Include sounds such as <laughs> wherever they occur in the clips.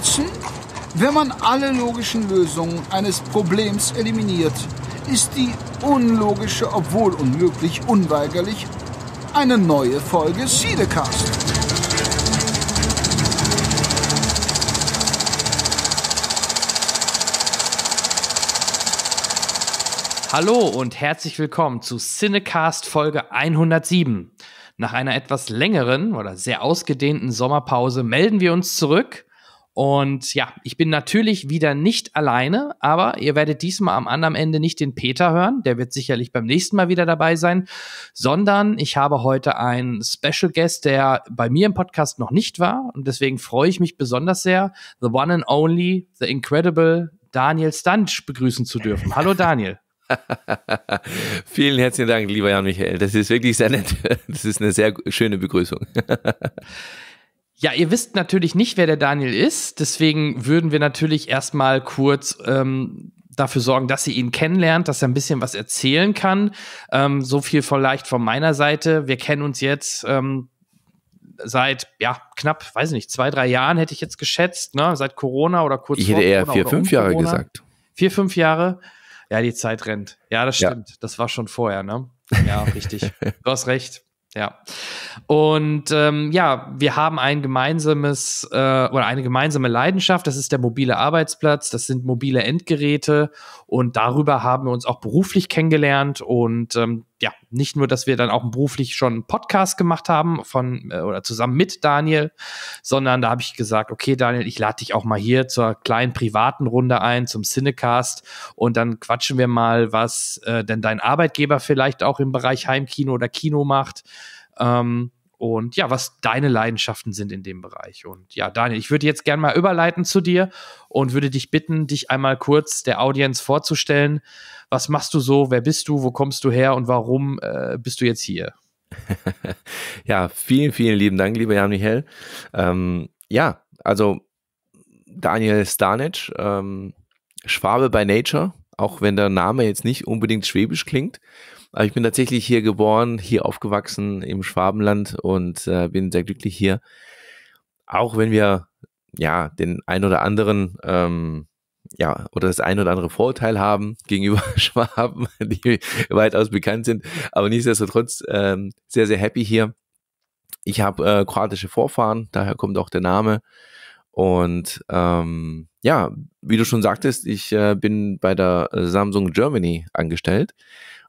Kurzen, wenn man alle logischen Lösungen eines Problems eliminiert, ist die unlogische, obwohl unmöglich, unweigerlich eine neue Folge Siedecast. Hallo und herzlich willkommen zu Cinecast Folge 107. Nach einer etwas längeren oder sehr ausgedehnten Sommerpause melden wir uns zurück und ja, ich bin natürlich wieder nicht alleine, aber ihr werdet diesmal am anderen Ende nicht den Peter hören, der wird sicherlich beim nächsten Mal wieder dabei sein, sondern ich habe heute einen Special Guest, der bei mir im Podcast noch nicht war und deswegen freue ich mich besonders sehr, the one and only, the incredible Daniel Stunch begrüßen zu dürfen. Hallo Daniel. <laughs> Vielen herzlichen Dank, lieber Jan Michael. Das ist wirklich sehr nett. Das ist eine sehr schöne Begrüßung. <laughs> Ja, ihr wisst natürlich nicht, wer der Daniel ist. Deswegen würden wir natürlich erstmal kurz ähm, dafür sorgen, dass ihr ihn kennenlernt, dass er ein bisschen was erzählen kann. Ähm, so viel vielleicht von meiner Seite. Wir kennen uns jetzt. Ähm, seit ja knapp, weiß nicht, zwei, drei Jahren hätte ich jetzt geschätzt, ne? Seit Corona oder kurz. vor Ich hätte eher Corona vier, fünf Jahre Corona. gesagt. Vier, fünf Jahre. Ja, die Zeit rennt. Ja, das stimmt. Ja. Das war schon vorher, ne? Ja, richtig. <laughs> du hast recht. Ja. Und ähm, ja, wir haben ein gemeinsames äh, oder eine gemeinsame Leidenschaft, das ist der mobile Arbeitsplatz, das sind mobile Endgeräte und darüber haben wir uns auch beruflich kennengelernt und ähm, ja, nicht nur, dass wir dann auch beruflich schon einen Podcast gemacht haben von äh, oder zusammen mit Daniel, sondern da habe ich gesagt, okay, Daniel, ich lade dich auch mal hier zur kleinen privaten Runde ein, zum Cinecast und dann quatschen wir mal, was äh, denn dein Arbeitgeber vielleicht auch im Bereich Heimkino oder Kino macht. Ähm, und ja, was deine Leidenschaften sind in dem Bereich. Und ja, Daniel, ich würde jetzt gerne mal überleiten zu dir und würde dich bitten, dich einmal kurz der Audience vorzustellen. Was machst du so? Wer bist du? Wo kommst du her? Und warum äh, bist du jetzt hier? <laughs> ja, vielen, vielen lieben Dank, lieber Jan Michael. Ähm, ja, also Daniel Stanic, ähm, Schwabe by Nature, auch wenn der Name jetzt nicht unbedingt schwäbisch klingt. Aber ich bin tatsächlich hier geboren, hier aufgewachsen im Schwabenland und äh, bin sehr glücklich hier. Auch wenn wir ja den ein oder anderen ähm, ja, oder das ein oder andere Vorurteil haben <laughs> gegenüber <laughs> Schwaben, die weitaus bekannt sind. Aber nichtsdestotrotz ähm, sehr, sehr happy hier. Ich habe äh, kroatische Vorfahren, daher kommt auch der Name. Und ähm, ja, wie du schon sagtest, ich äh, bin bei der Samsung Germany angestellt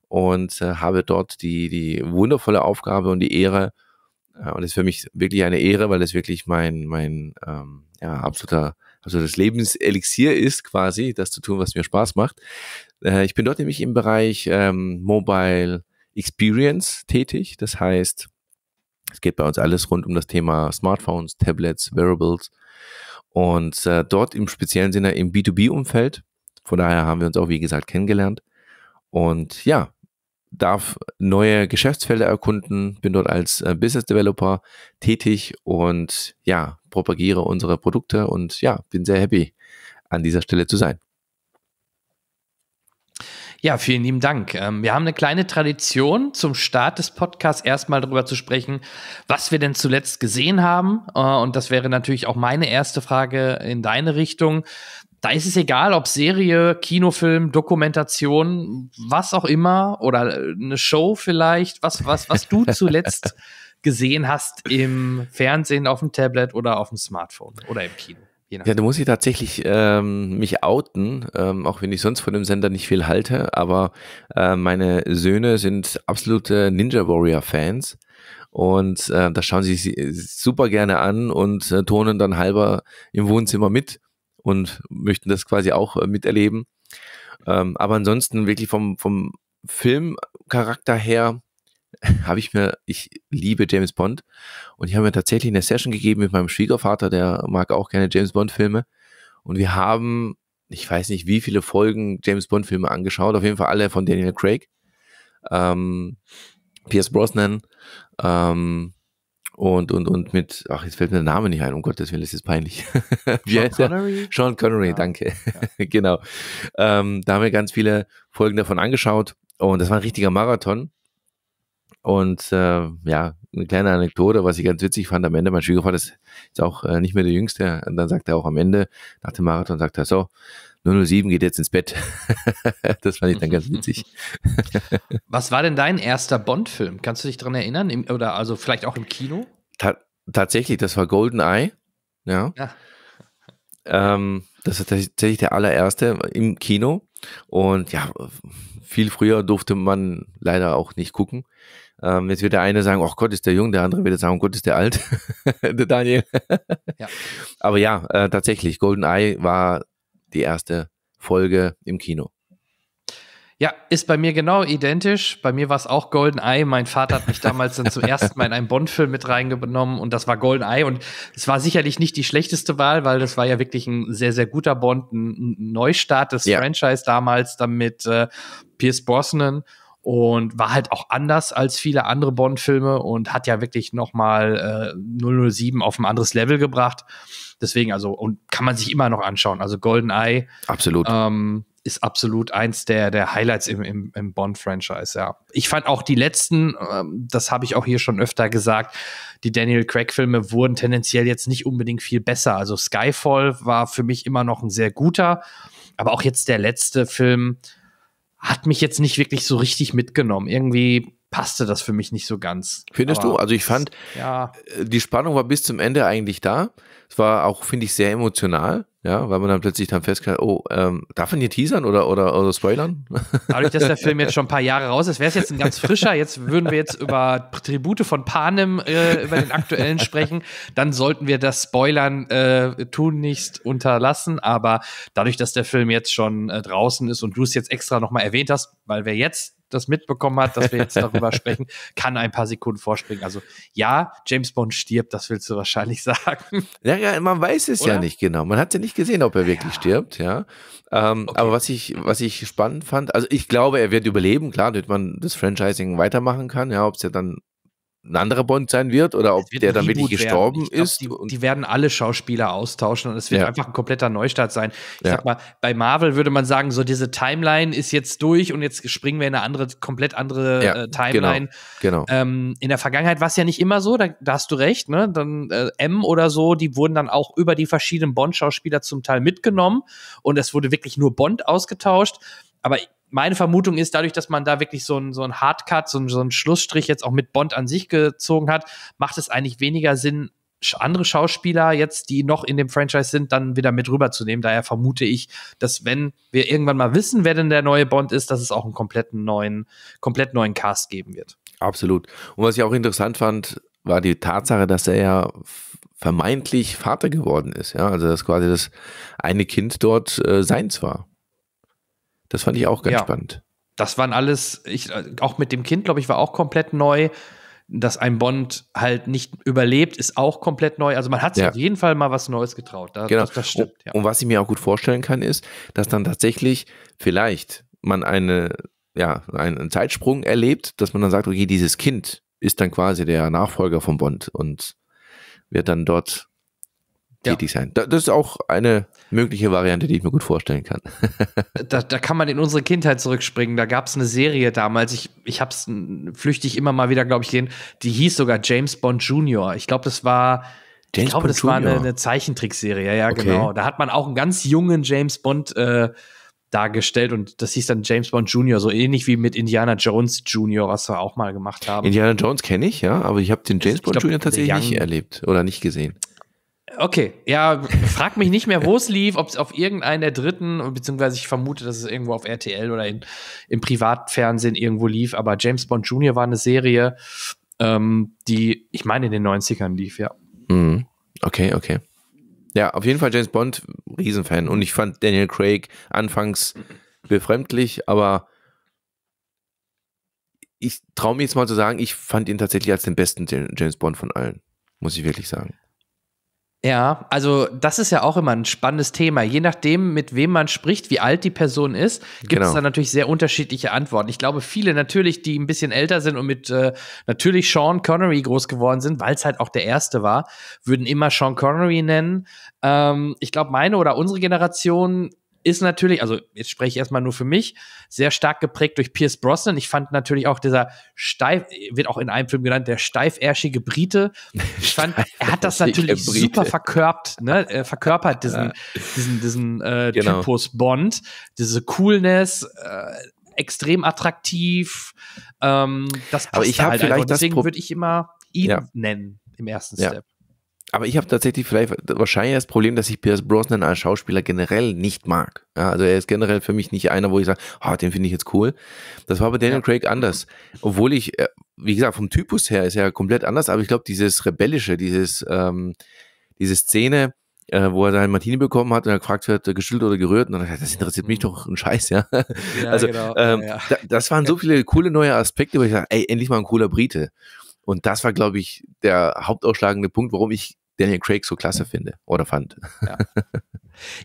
und äh, habe dort die, die wundervolle Aufgabe und die Ehre, äh, und es ist für mich wirklich eine Ehre, weil es wirklich mein, mein ähm, ja, absoluter, absolutes Lebenselixier ist, quasi, das zu tun, was mir Spaß macht. Äh, ich bin dort nämlich im Bereich ähm, Mobile Experience tätig. Das heißt, es geht bei uns alles rund um das Thema Smartphones, Tablets, Wearables und äh, dort im speziellen Sinne im B2B-Umfeld. Von daher haben wir uns auch, wie gesagt, kennengelernt. Und ja, darf neue Geschäftsfelder erkunden, bin dort als äh, Business Developer tätig und ja, propagiere unsere Produkte und ja, bin sehr happy, an dieser Stelle zu sein. Ja, vielen lieben Dank. Ähm, wir haben eine kleine Tradition, zum Start des Podcasts erstmal darüber zu sprechen, was wir denn zuletzt gesehen haben. Äh, und das wäre natürlich auch meine erste Frage in deine Richtung da ist es egal, ob Serie, Kinofilm, Dokumentation, was auch immer oder äh, eine Show vielleicht, was, was, was du <laughs> zuletzt gesehen hast im Fernsehen, auf dem Tablet oder auf dem Smartphone oder im Kino. Ja, da muss ich tatsächlich ähm, mich outen, ähm, auch wenn ich sonst von dem Sender nicht viel halte, aber äh, meine Söhne sind absolute Ninja Warrior Fans und äh, das schauen sie sich äh, super gerne an und äh, tonen dann halber im Wohnzimmer mit und möchten das quasi auch äh, miterleben. Ähm, aber ansonsten wirklich vom, vom Filmcharakter her <laughs> habe ich mir, ich liebe James Bond und ich habe mir tatsächlich eine Session gegeben mit meinem Schwiegervater, der mag auch gerne James Bond Filme und wir haben, ich weiß nicht wie viele Folgen James Bond Filme angeschaut, auf jeden Fall alle von Daniel Craig, ähm, Pierce Brosnan, ähm, und, und, und mit, ach, jetzt fällt mir der Name nicht ein, um Gottes Willen, ist jetzt peinlich. <laughs> Sean Connery? Sean Connery, ja. danke. Ja. <laughs> genau. Ähm, da haben wir ganz viele Folgen davon angeschaut und das war ein richtiger Marathon. Und äh, ja, eine kleine Anekdote, was ich ganz witzig fand am Ende. Mein Schwiegervater ist jetzt auch äh, nicht mehr der Jüngste. Und dann sagt er auch am Ende, nach dem Marathon, sagt er so, 007 geht jetzt ins Bett. <laughs> das fand ich dann ganz witzig. <laughs> was war denn dein erster Bond-Film? Kannst du dich dran erinnern? Im, oder also vielleicht auch im Kino? Ta tatsächlich, das war Golden Eye. Ja. ja. Ah. Ähm, das ist tatsächlich der allererste im Kino. Und ja, viel früher durfte man leider auch nicht gucken. Ähm, jetzt wird der eine sagen, oh Gott, ist der jung, der andere wird sagen, oh Gott, ist der alt, <laughs> der Daniel. ja. Aber ja, äh, tatsächlich, GoldenEye war die erste Folge im Kino. Ja, ist bei mir genau identisch. Bei mir war es auch GoldenEye. Mein Vater hat mich damals dann zum ersten Mal in einen Bond-Film mit reingenommen und das war GoldenEye. Und es war sicherlich nicht die schlechteste Wahl, weil das war ja wirklich ein sehr, sehr guter Bond, ein Neustart des ja. Franchise damals, dann mit äh, Pierce Brosnan und war halt auch anders als viele andere Bond-Filme und hat ja wirklich nochmal äh, 007 auf ein anderes Level gebracht. Deswegen, also, und kann man sich immer noch anschauen. Also GoldenEye absolut. Ähm, ist absolut eins der, der Highlights im, im, im Bond-Franchise, ja. Ich fand auch die letzten, ähm, das habe ich auch hier schon öfter gesagt, die Daniel Craig-Filme wurden tendenziell jetzt nicht unbedingt viel besser. Also Skyfall war für mich immer noch ein sehr guter, aber auch jetzt der letzte Film, hat mich jetzt nicht wirklich so richtig mitgenommen. Irgendwie passte das für mich nicht so ganz. Findest Aber du? Also ich fand, ja. Äh, die Spannung war bis zum Ende eigentlich da. Es war auch, finde ich, sehr emotional. Ja, weil man dann plötzlich dann feststellt, oh, ähm, darf man hier teasern oder, oder, oder spoilern? <laughs> Dadurch, dass der Film jetzt schon ein paar Jahre raus ist, wäre es jetzt ein ganz frischer, jetzt würden wir jetzt über Tribute von Panem, äh, über den aktuellen sprechen, dann sollten wir das Spoilern äh, tun nicht unterlassen, aber dadurch, dass der Film jetzt schon äh, draußen ist und du es jetzt extra nochmal erwähnt hast, weil wir jetzt das mitbekommen hat, dass wir jetzt darüber sprechen, kann ein paar Sekunden vorspringen. Also ja, James Bond stirbt, das willst du wahrscheinlich <laughs> sagen. Ja, ja man weiß es Oder? ja nicht genau. Man hat ja nicht gesehen, ob er wirklich ja. stirbt, ja. Ähm, okay. Aber was ich, was ich spannend fand, also ich glaube, er wird überleben, klar, damit man das Franchising weitermachen kann, ja, ob es ja dann ein anderer Bond sein wird oder ob wird der dann wirklich gestorben glaub, ist. Die, die, werden alle Schauspieler austauschen und es wird ja. einfach ein kompletter Neustart sein. Ich ja. sag mal, bei Marvel würde man sagen, so diese Timeline ist jetzt durch und jetzt springen wir in eine andere, komplett andere ja, äh, genau, Timeline. Genau. genau. Ähm, in der Vergangenheit war es ja nicht immer so, da, da, hast du recht, ne? Dann äh, M oder so, die wurden dann auch über die verschiedenen Bond-Schauspieler zum Teil mitgenommen und es wurde wirklich nur Bond ausgetauscht aber meine Vermutung ist, dadurch, dass man da wirklich so einen so Hardcut, so einen, so Schlussstrich jetzt auch mit Bond an sich gezogen hat, macht es eigentlich weniger Sinn, andere Schauspieler jetzt, die noch in dem Franchise sind, dann wieder mit rüberzunehmen. Daher vermute ich, dass wenn wir irgendwann mal wissen, wer denn der neue Bond ist, dass es auch einen kompletten neuen, komplett neuen Cast geben wird. Absolut. Und was ich auch interessant fand, war die Tatsache, dass er ja vermeintlich Vater geworden ist. Ja, also dass quasi das eine Kind dort äh, seins war. Das fand ich auch ganz ja. spannend. Das waren alles, ich, auch mit dem Kind, glaube ich, war auch komplett neu. Dass ein Bond halt nicht überlebt, ist auch komplett neu. Also man hat sich ja. auf jeden Fall mal was Neues getraut. Da, genau. Das, das, stimmt. Ja. Und was ich mir auch gut vorstellen kann, ist, dass dann tatsächlich vielleicht man eine, ja, einen Zeitsprung erlebt, dass man dann sagt, okay, dieses Kind ist dann quasi der Nachfolger von Bond und wird dann dort ja. tätig sein. Das ist auch eine mögliche Variante, die ich mir gut vorstellen kann. <laughs> da, da kann man in unsere Kindheit zurückspringen. Da gab es eine Serie damals, ich, ich habe es flüchtig immer mal wieder, glaube ich, gesehen, die hieß sogar James Bond Jr. Ich glaube, das war James ich glaube, Bond das war eine, eine Zeichentrickserie, ja, ja okay. genau. Da hat man auch einen ganz jungen James Bond äh, dargestellt und das hieß dann James Bond Jr., so ähnlich wie mit Indiana Jones Jr., was wir auch mal gemacht haben. Indiana Jones kenne ich, ja, aber ich habe den James Bond glaub, Jr. tatsächlich nicht erlebt oder nicht gesehen. Okay, ja, frag mich nicht mehr, wo es lief, ob es auf irgendeinen der dritten, beziehungsweise ich vermute, dass es irgendwo auf RTL oder in, im Privatfernsehen irgendwo lief, aber James Bond Jr. war eine Serie, ähm, die, ich meine, in den 90ern lief, ja. Mhm. Okay, okay. Ja, auf jeden Fall James Bond, Riesenfan. Und ich fand Daniel Craig anfangs befremdlich, aber ich traue mir jetzt mal zu sagen, ich fand ihn tatsächlich als den besten James Bond von allen, muss ich wirklich sagen. Ja, also das ist ja auch immer ein spannendes Thema. Je nachdem, mit wem man spricht, wie alt die Person ist, gibt genau. es da natürlich sehr unterschiedliche Antworten. Ich glaube, viele natürlich, die ein bisschen älter sind und mit äh, natürlich Sean Connery groß geworden sind, weil es halt auch der erste war, würden immer Sean Connery nennen. Ähm, ich glaube, meine oder unsere Generation ist natürlich, also jetzt spreche ich erstmal nur für mich, sehr stark geprägt durch Pierce Brosnan. Ich fand natürlich auch dieser steif, wird auch in einem Film genannt, der steifärschige Brite. Ich fand, er hat das natürlich super ne? verkörpert, ne, verkörpert, diesen, ja. diesen, diesen äh, genau. Typus Bond, diese Coolness, äh, extrem attraktiv. Ähm, das passt Aber ich habe halt vielleicht einfach. Deswegen würde ich immer ihn ja. nennen im ersten ja. Step aber ich habe tatsächlich vielleicht wahrscheinlich das Problem, dass ich Pierce Brosnan als Schauspieler generell nicht mag. Ja, also er ist generell für mich nicht einer, wo ich sage, oh, den finde ich jetzt cool. Das war bei Daniel ja. Craig anders. Obwohl ich, äh, wie gesagt, vom Typus her ist er komplett anders, aber ich glaube, dieses Rebellische, dieses, ähm, diese Szene, äh, wo er seinen Martini bekommen hat und er gefragt wird, geschüttelt oder gerührt, und dann hat er, das interessiert mich mhm. doch ein Scheiß, ja. ja also genau. ähm, ja, ja. Da, das waren so viele coole neue Aspekte, wo ich sage, ey, endlich mal ein cooler Brite. Und das war, glaube ich, der hauptausschlagende Punkt, warum ich Daniel Craig so klasse finde oder fand. Ja,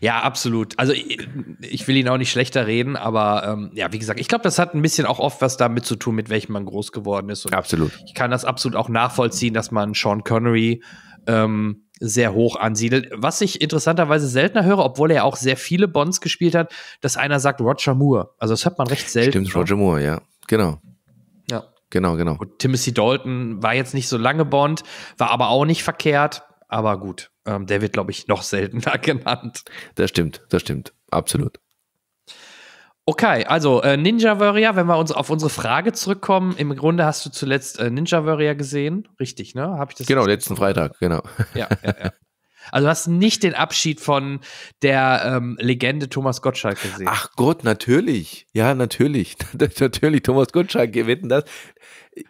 ja absolut. Also ich, will ihn auch nicht schlechter reden, aber ähm, ja, wie gesagt, ich glaube, das hat ein bisschen auch oft was damit zu tun, mit welchem man groß geworden ist. Und absolut. Ich kann das absolut auch nachvollziehen, dass man Sean Connery ähm, sehr hoch ansiedelt. Was ich interessanterweise seltener höre, obwohl er auch sehr viele Bonds gespielt hat, dass einer sagt Roger Moore. Also das hört man recht selten. Stimmt, Roger Moore, ja, genau. Genau, genau. Und Timothy Dalton war jetzt nicht so lange Bond, war aber auch nicht verkehrt, aber gut, ähm, der wird, glaube ich, noch seltener <laughs> genannt. Das stimmt, das stimmt, absolut. Okay, also äh, Ninja Warrior, wenn wir uns auf unsere Frage zurückkommen, im Grunde hast du zuletzt äh, Ninja Warrior gesehen, richtig, ne? Habe ich das? Genau, letzten gemacht? Freitag, genau. Ja, ja, ja. Also hast nicht den Abschied von der ähm, Legende Thomas Gottschalk gesehen. Ach Gott, natürlich. Ja, natürlich. <laughs> natürlich, Thomas Gottschalk, wir wetten das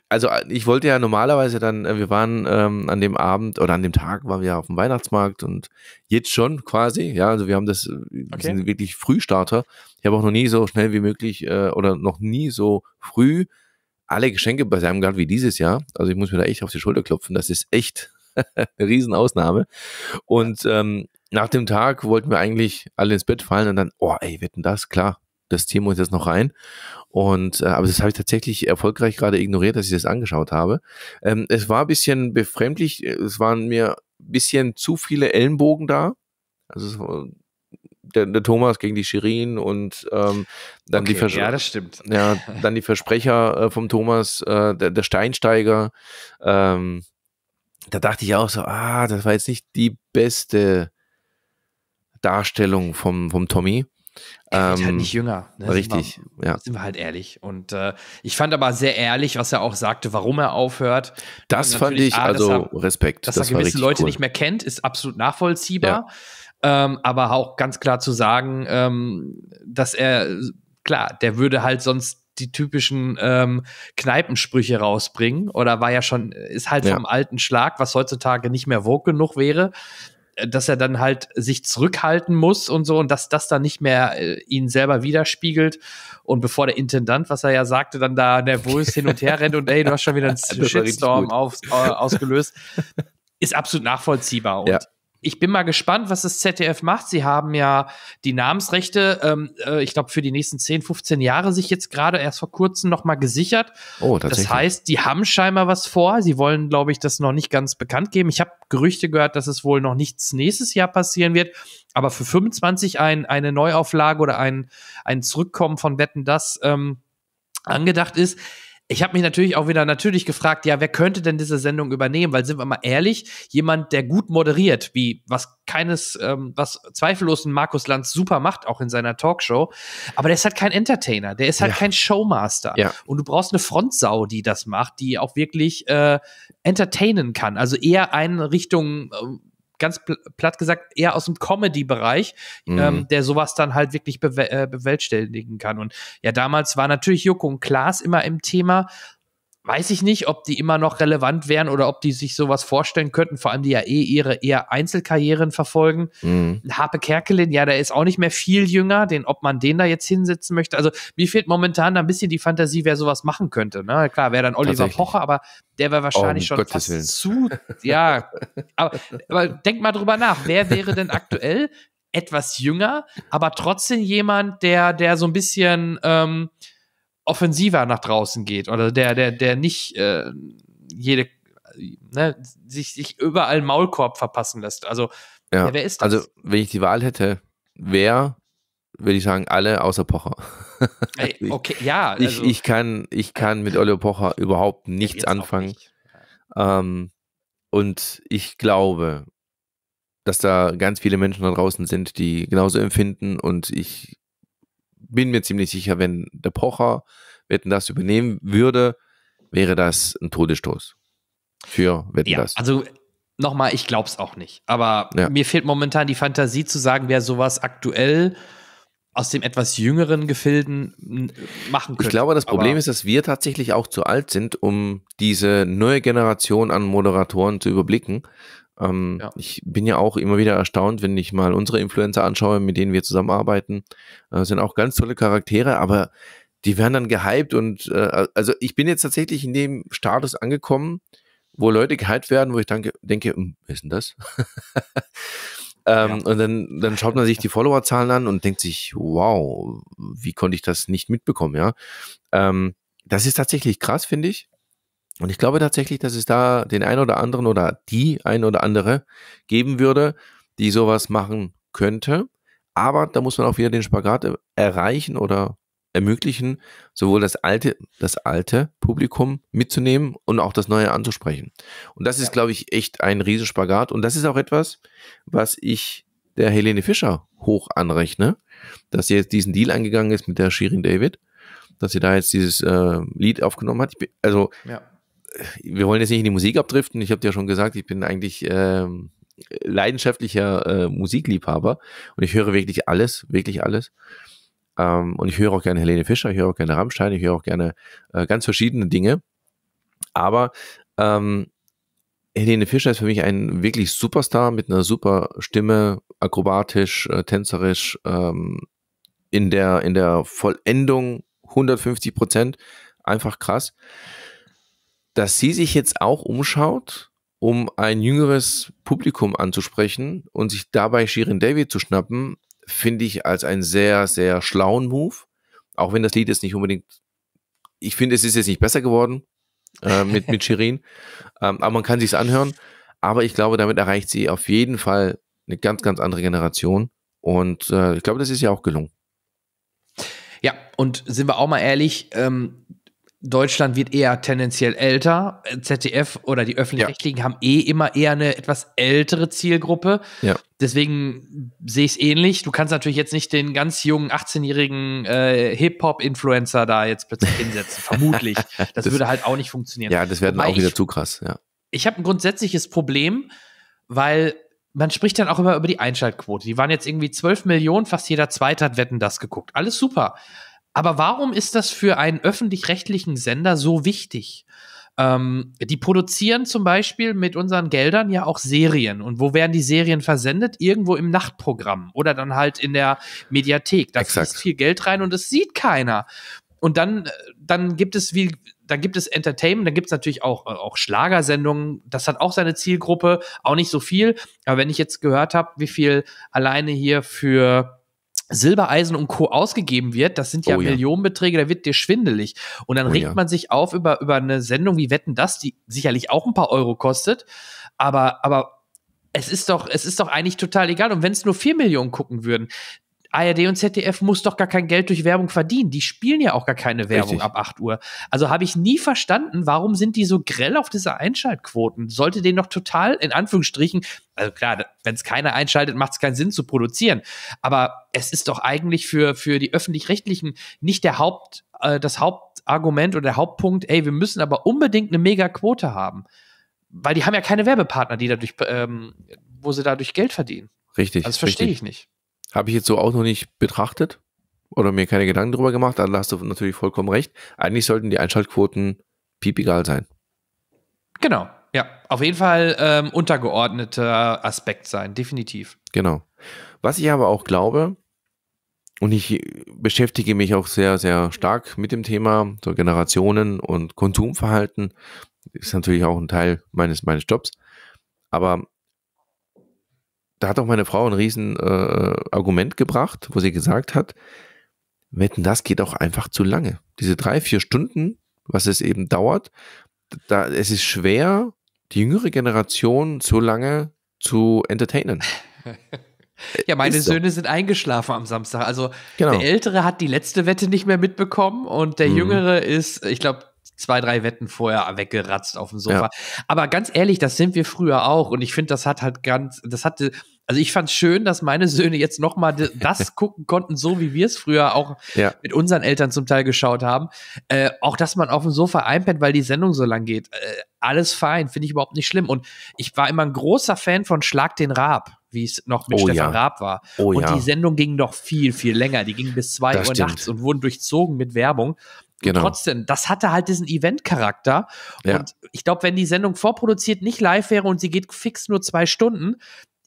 also äh, ich wollte ja normalerweise dann, äh, wir waren ähm, an dem Abend oder an dem Tag waren wir auf dem Weihnachtsmarkt und jetzt schon quasi, ja, also wir haben das, äh, okay. sind wirklich Frühstarter. Ich habe auch noch nie so schnell wie möglich äh, oder noch nie so früh alle Geschenke beisammen gehabt wie dieses Jahr. Also ich muss mir da echt auf die Schulter klopfen. Das ist echt <laughs> eine Riesenausnahme. Und ähm, nach dem Tag wollten wir eigentlich alle ins Bett fallen und dann, oh ey, wird denn das, klar, das ziehen wir uns jetzt noch rein. Und äh, aber das habe ich tatsächlich erfolgreich gerade ignoriert, dass ich das angeschaut habe. Ähm, es war ein bisschen befremdlich, äh, es waren mir ein bisschen zu viele Ellenbogen da. Also der, der, Thomas gegen die Shirin und ähm, dann, okay, die Vers ja, ja, dann die Versprecher äh, vom Thomas, äh, der, der, Steinsteiger. Ähm, da dachte ich auch so, ah, das war jetzt nicht die beste Darstellung vom, vom Tommy. Er wird halt ähm, halt nicht jünger. Ne? Richtig, sind wir, ja. Sind wir halt ehrlich. Und äh, ich fand aber sehr ehrlich, was er auch sagte, warum er aufhört. Das fand ich, ah, also dass er, Respekt. Dass das er gewisse Leute cool. nicht mehr kennt, ist absolut nachvollziehbar. Ja. Ähm, aber auch ganz klar zu sagen, ähm, dass er, klar, der würde halt sonst die typischen ähm, Kneipensprüche rausbringen oder war ja schon, ist halt ja. vom alten Schlag, was heutzutage nicht mehr vogue genug wäre dass er dann halt sich zurückhalten muss und so und dass das dann nicht mehr äh, ihn selber widerspiegelt. Und bevor der Intendant, was er ja sagte, dann da nervös hin und her rennt und ey, du hast schon wieder einen <laughs> Shitstorm auf, äh, ausgelöst, ist absolut nachvollziehbar. Und ja ich bin mal gespannt, was das ZDF macht. Sie haben ja die Namensrechte, ähm, äh, ich glaube, für die nächsten 10, 15 Jahre sich jetzt gerade erst vor kurzem nochmal gesichert. Oh, tatsächlich. Das heißt, die haben scheinbar was vor. Sie wollen, glaube ich, das noch nicht ganz bekannt geben. Ich habe Gerüchte gehört, dass es wohl noch nichts nächstes Jahr passieren wird. Aber für 25 ein, eine Neuauflage oder ein, ein Zurückkommen von Wetten, das ähm, angedacht ist ich habe mich natürlich auch wieder natürlich gefragt, ja, wer könnte denn diese Sendung übernehmen? Weil sind wir mal ehrlich, jemand, der gut moderiert, wie was keines, ähm, was zweifellos ein Markus Lanz super macht, auch in seiner Talkshow, aber der ist halt kein Entertainer, der ist halt ja. kein Showmaster. Ja. Und du brauchst eine Frontsau, die das macht, die auch wirklich äh, entertainen kann. Also eher eine Richtung. Äh, ganz platt gesagt eher aus dem Comedy-Bereich, mhm. ähm, der sowas dann halt wirklich be äh, bewältigen kann. Und ja, damals war natürlich Joko und Klaas immer im Thema, weiß ich nicht, ob die immer noch relevant wären oder ob die sich sowas vorstellen könnten, vor allem die ja eh ihre eher Einzelkarrieren verfolgen. Mhm. Harpe Kerkelin, ja, der ist auch nicht mehr viel jünger, den, ob man den da jetzt hinsetzen möchte. Also mir fehlt momentan da ein bisschen die Fantasie, wer sowas machen könnte. Ne? Klar, wäre dann Oliver Pocher, aber der wäre wahrscheinlich oh, schon fast zu. Ja, aber, aber denk mal drüber nach, wer wäre denn aktuell etwas jünger, aber trotzdem jemand, der, der so ein bisschen ähm, offensiver nach draußen geht oder der, der, der nicht äh, jede, ne, sich, sich überall Maulkorb verpassen lässt. Also, ja. Ja, wer ist also, das? Also, wenn ich die Wahl hätte, wer würde ich sagen, alle außer Pocher. <laughs> Ey, okay, ja. Also ich, ich, kann, ich kann mit Olli Pocher überhaupt nichts anfangen. Nicht. Ähm, und ich glaube, dass da ganz viele Menschen da draußen sind, die genauso empfinden. Und ich bin mir ziemlich sicher, wenn der Pocher Wetten das übernehmen würde, wäre das ein Todesstoß für Wetten ja, das. Also nochmal, ich glaube es auch nicht. Aber ja. mir fehlt momentan die Fantasie zu sagen, wer sowas aktuell aus dem etwas jüngeren Gefilden machen könnte. Ich glaube, das Problem Aber ist, dass wir tatsächlich auch zu alt sind, um diese neue Generation an Moderatoren zu überblicken. Ähm, ja. Ich bin ja auch immer wieder erstaunt, wenn ich mal unsere Influencer anschaue, mit denen wir zusammenarbeiten. Das äh, sind auch ganz tolle Charaktere, aber die werden dann gehypt und äh, also ich bin jetzt tatsächlich in dem Status angekommen, wo Leute gehypt werden, wo ich danke, denke, hm, wer ist denn das? <laughs> ähm, ja. Und dann, dann schaut man sich die Followerzahlen an und denkt sich, wow, wie konnte ich das nicht mitbekommen, ja? Ähm, das ist tatsächlich krass, finde ich. Und ich glaube tatsächlich, dass es da den einen oder anderen oder die ein oder andere geben würde, die sowas machen könnte. Aber da muss man auch wieder den Spagat e-, erreichen oder ermöglichen, sowohl das alte, das alte Publikum mitzunehmen und auch das neue anzusprechen. Und das ist, glaube ich, echt ein Riesenspagat. Und das ist auch etwas, was ich der Helene Fischer hoch anrechne, dass sie jetzt diesen Deal eingegangen ist mit der Shirin David, dass sie da jetzt dieses äh, Lied aufgenommen hat. Bin, also ja wir wollen jetzt nicht in die Musik abdriften. Ich habe dir ja schon gesagt, ich bin eigentlich ähm, leidenschaftlicher äh, Musikliebhaber und ich höre wirklich alles, wirklich alles. Ähm, und ich höre auch gerne Helene Fischer, ich höre auch gerne Rammstein, ich höre auch gerne äh, ganz verschiedene Dinge. Aber ähm, Helene Fischer ist für mich ein wirklich Superstar mit einer super Stimme, akrobatisch, äh, tänzerisch, ähm, in, der, in der Vollendung 150 Prozent, einfach krass dass sie sich jetzt auch umschaut, um ein jüngeres Publikum anzusprechen und sich dabei Shirin David zu schnappen, finde ich als einen sehr, sehr schlauen Move. Auch wenn das Lied jetzt nicht unbedingt, ich finde, es ist jetzt nicht besser geworden äh, mit, mit <laughs> Shirin, ähm, aber man kann sich's anhören. Aber ich glaube, damit erreicht sie auf jeden Fall eine ganz, ganz andere Generation. Und äh, ich glaube, das ist ja auch gelungen. Ja, und sind wir auch mal ehrlich, ähm, Deutschland wird eher tendenziell älter. ZDF oder die öffentlich-rechtlichen ja. haben eh immer eher eine etwas ältere Zielgruppe. Ja. Deswegen sehe ich es ähnlich. Du kannst natürlich jetzt nicht den ganz jungen 18-jährigen äh, Hip-Hop-Influencer da jetzt plötzlich <laughs> hinsetzen, vermutlich. Das, das, würde halt auch nicht funktionieren. Ja, das wäre auch wieder ich, zu krass. Ja. Ich habe ein grundsätzliches Problem, weil man spricht dann auch immer über die Einschaltquote. Die waren jetzt irgendwie 12 Millionen, fast jeder Zweite hat Wetten das geguckt. Alles super. Aber warum ist das für einen öffentlich-rechtlichen Sender so wichtig? Ähm, die produzieren zum Beispiel mit unseren Geldern ja auch Serien. Und wo werden die Serien versendet? Irgendwo im Nachtprogramm oder dann halt in der Mediathek. Da Exakt. fließt viel Geld rein und es sieht keiner. Und dann, äh, dann gibt es wie, dann gibt es Entertainment, dann gibt es natürlich auch, äh, auch Schlagersendungen. Das hat auch seine Zielgruppe, auch nicht so viel. Aber wenn ich jetzt gehört habe, wie viel alleine hier für Silbereisen und Co. ausgegeben wird, das sind ja, oh, ja. Millionenbeträge, da wird dir schwindelig. Und dann oh, regt ja. man sich auf über, über eine Sendung wie Wetten das, die sicherlich auch ein paar Euro kostet, aber, aber es ist doch, es ist doch eigentlich total egal. Und wenn es nur vier Millionen gucken würden, ARD und ZDF muss doch gar kein Geld durch Werbung verdienen. Die spielen ja auch gar keine Werbung Richtig. ab 8 Uhr. Also habe ich nie verstanden, warum sind die so grell auf diese Einschaltquoten? Sollte denen doch total, in Anführungsstrichen, also klar, wenn es keiner einschaltet, macht es keinen Sinn zu produzieren. Aber es ist doch eigentlich für, für die öffentlich-rechtlichen nicht der Haupt, äh, das Hauptargument oder der Hauptpunkt, ey, wir müssen aber unbedingt eine Mega-Quote haben. Weil die haben ja keine Werbepartner, die dadurch, ähm, wo sie dadurch Geld verdienen. Richtig. Also das verstehe ich nicht. Habe ich jetzt so auch noch nicht betrachtet oder mir keine Gedanken darüber gemacht, also da hast du natürlich vollkommen recht. Eigentlich sollten die Einschaltquoten piepegal sein. Genau, ja, auf jeden Fall ähm, untergeordneter Aspekt sein, definitiv. Genau. Was ich aber auch glaube, und ich beschäftige mich auch sehr, sehr stark mit dem Thema so Generationen und Konsumverhalten, ist natürlich auch ein Teil meines, meines Jobs. Aber da hat auch meine Frau ein riesen äh, Argument gebracht, wo sie gesagt hat, wetten, das geht auch einfach zu lange. Diese drei, vier Stunden, was es eben dauert, da, es ist schwer, die jüngere Generation so lange zu entertainen. <laughs> Ja, meine ist Söhne so. sind eingeschlafen am Samstag. Also genau. der Ältere hat die letzte Wette nicht mehr mitbekommen und der mhm. Jüngere ist, ich glaube, zwei, drei Wetten vorher weggeratzt auf dem Sofa. Ja. Aber ganz ehrlich, das sind wir früher auch. Und ich finde, das hat halt ganz, das hatte, also ich fand schön, dass meine Söhne jetzt nochmal das <laughs> gucken konnten, so wie wir es früher auch ja. mit unseren Eltern zum Teil geschaut haben. Äh, auch, dass man auf dem Sofa einpennt, weil die Sendung so lang geht. Äh, alles fein, finde ich überhaupt nicht schlimm. Und ich war immer ein großer Fan von Schlag den Raab wie es noch mit oh, Stefan ja. Raab war. Oh, und ja. die Sendung ging noch viel, viel länger. Die ging bis zwei Uhr stimmt. nachts und wurden durchzogen mit Werbung. Genau. Trotzdem, das hatte halt diesen Event-Charakter. Ja. Und ich glaube, wenn die Sendung vorproduziert nicht live wäre und sie geht fix nur zwei Stunden,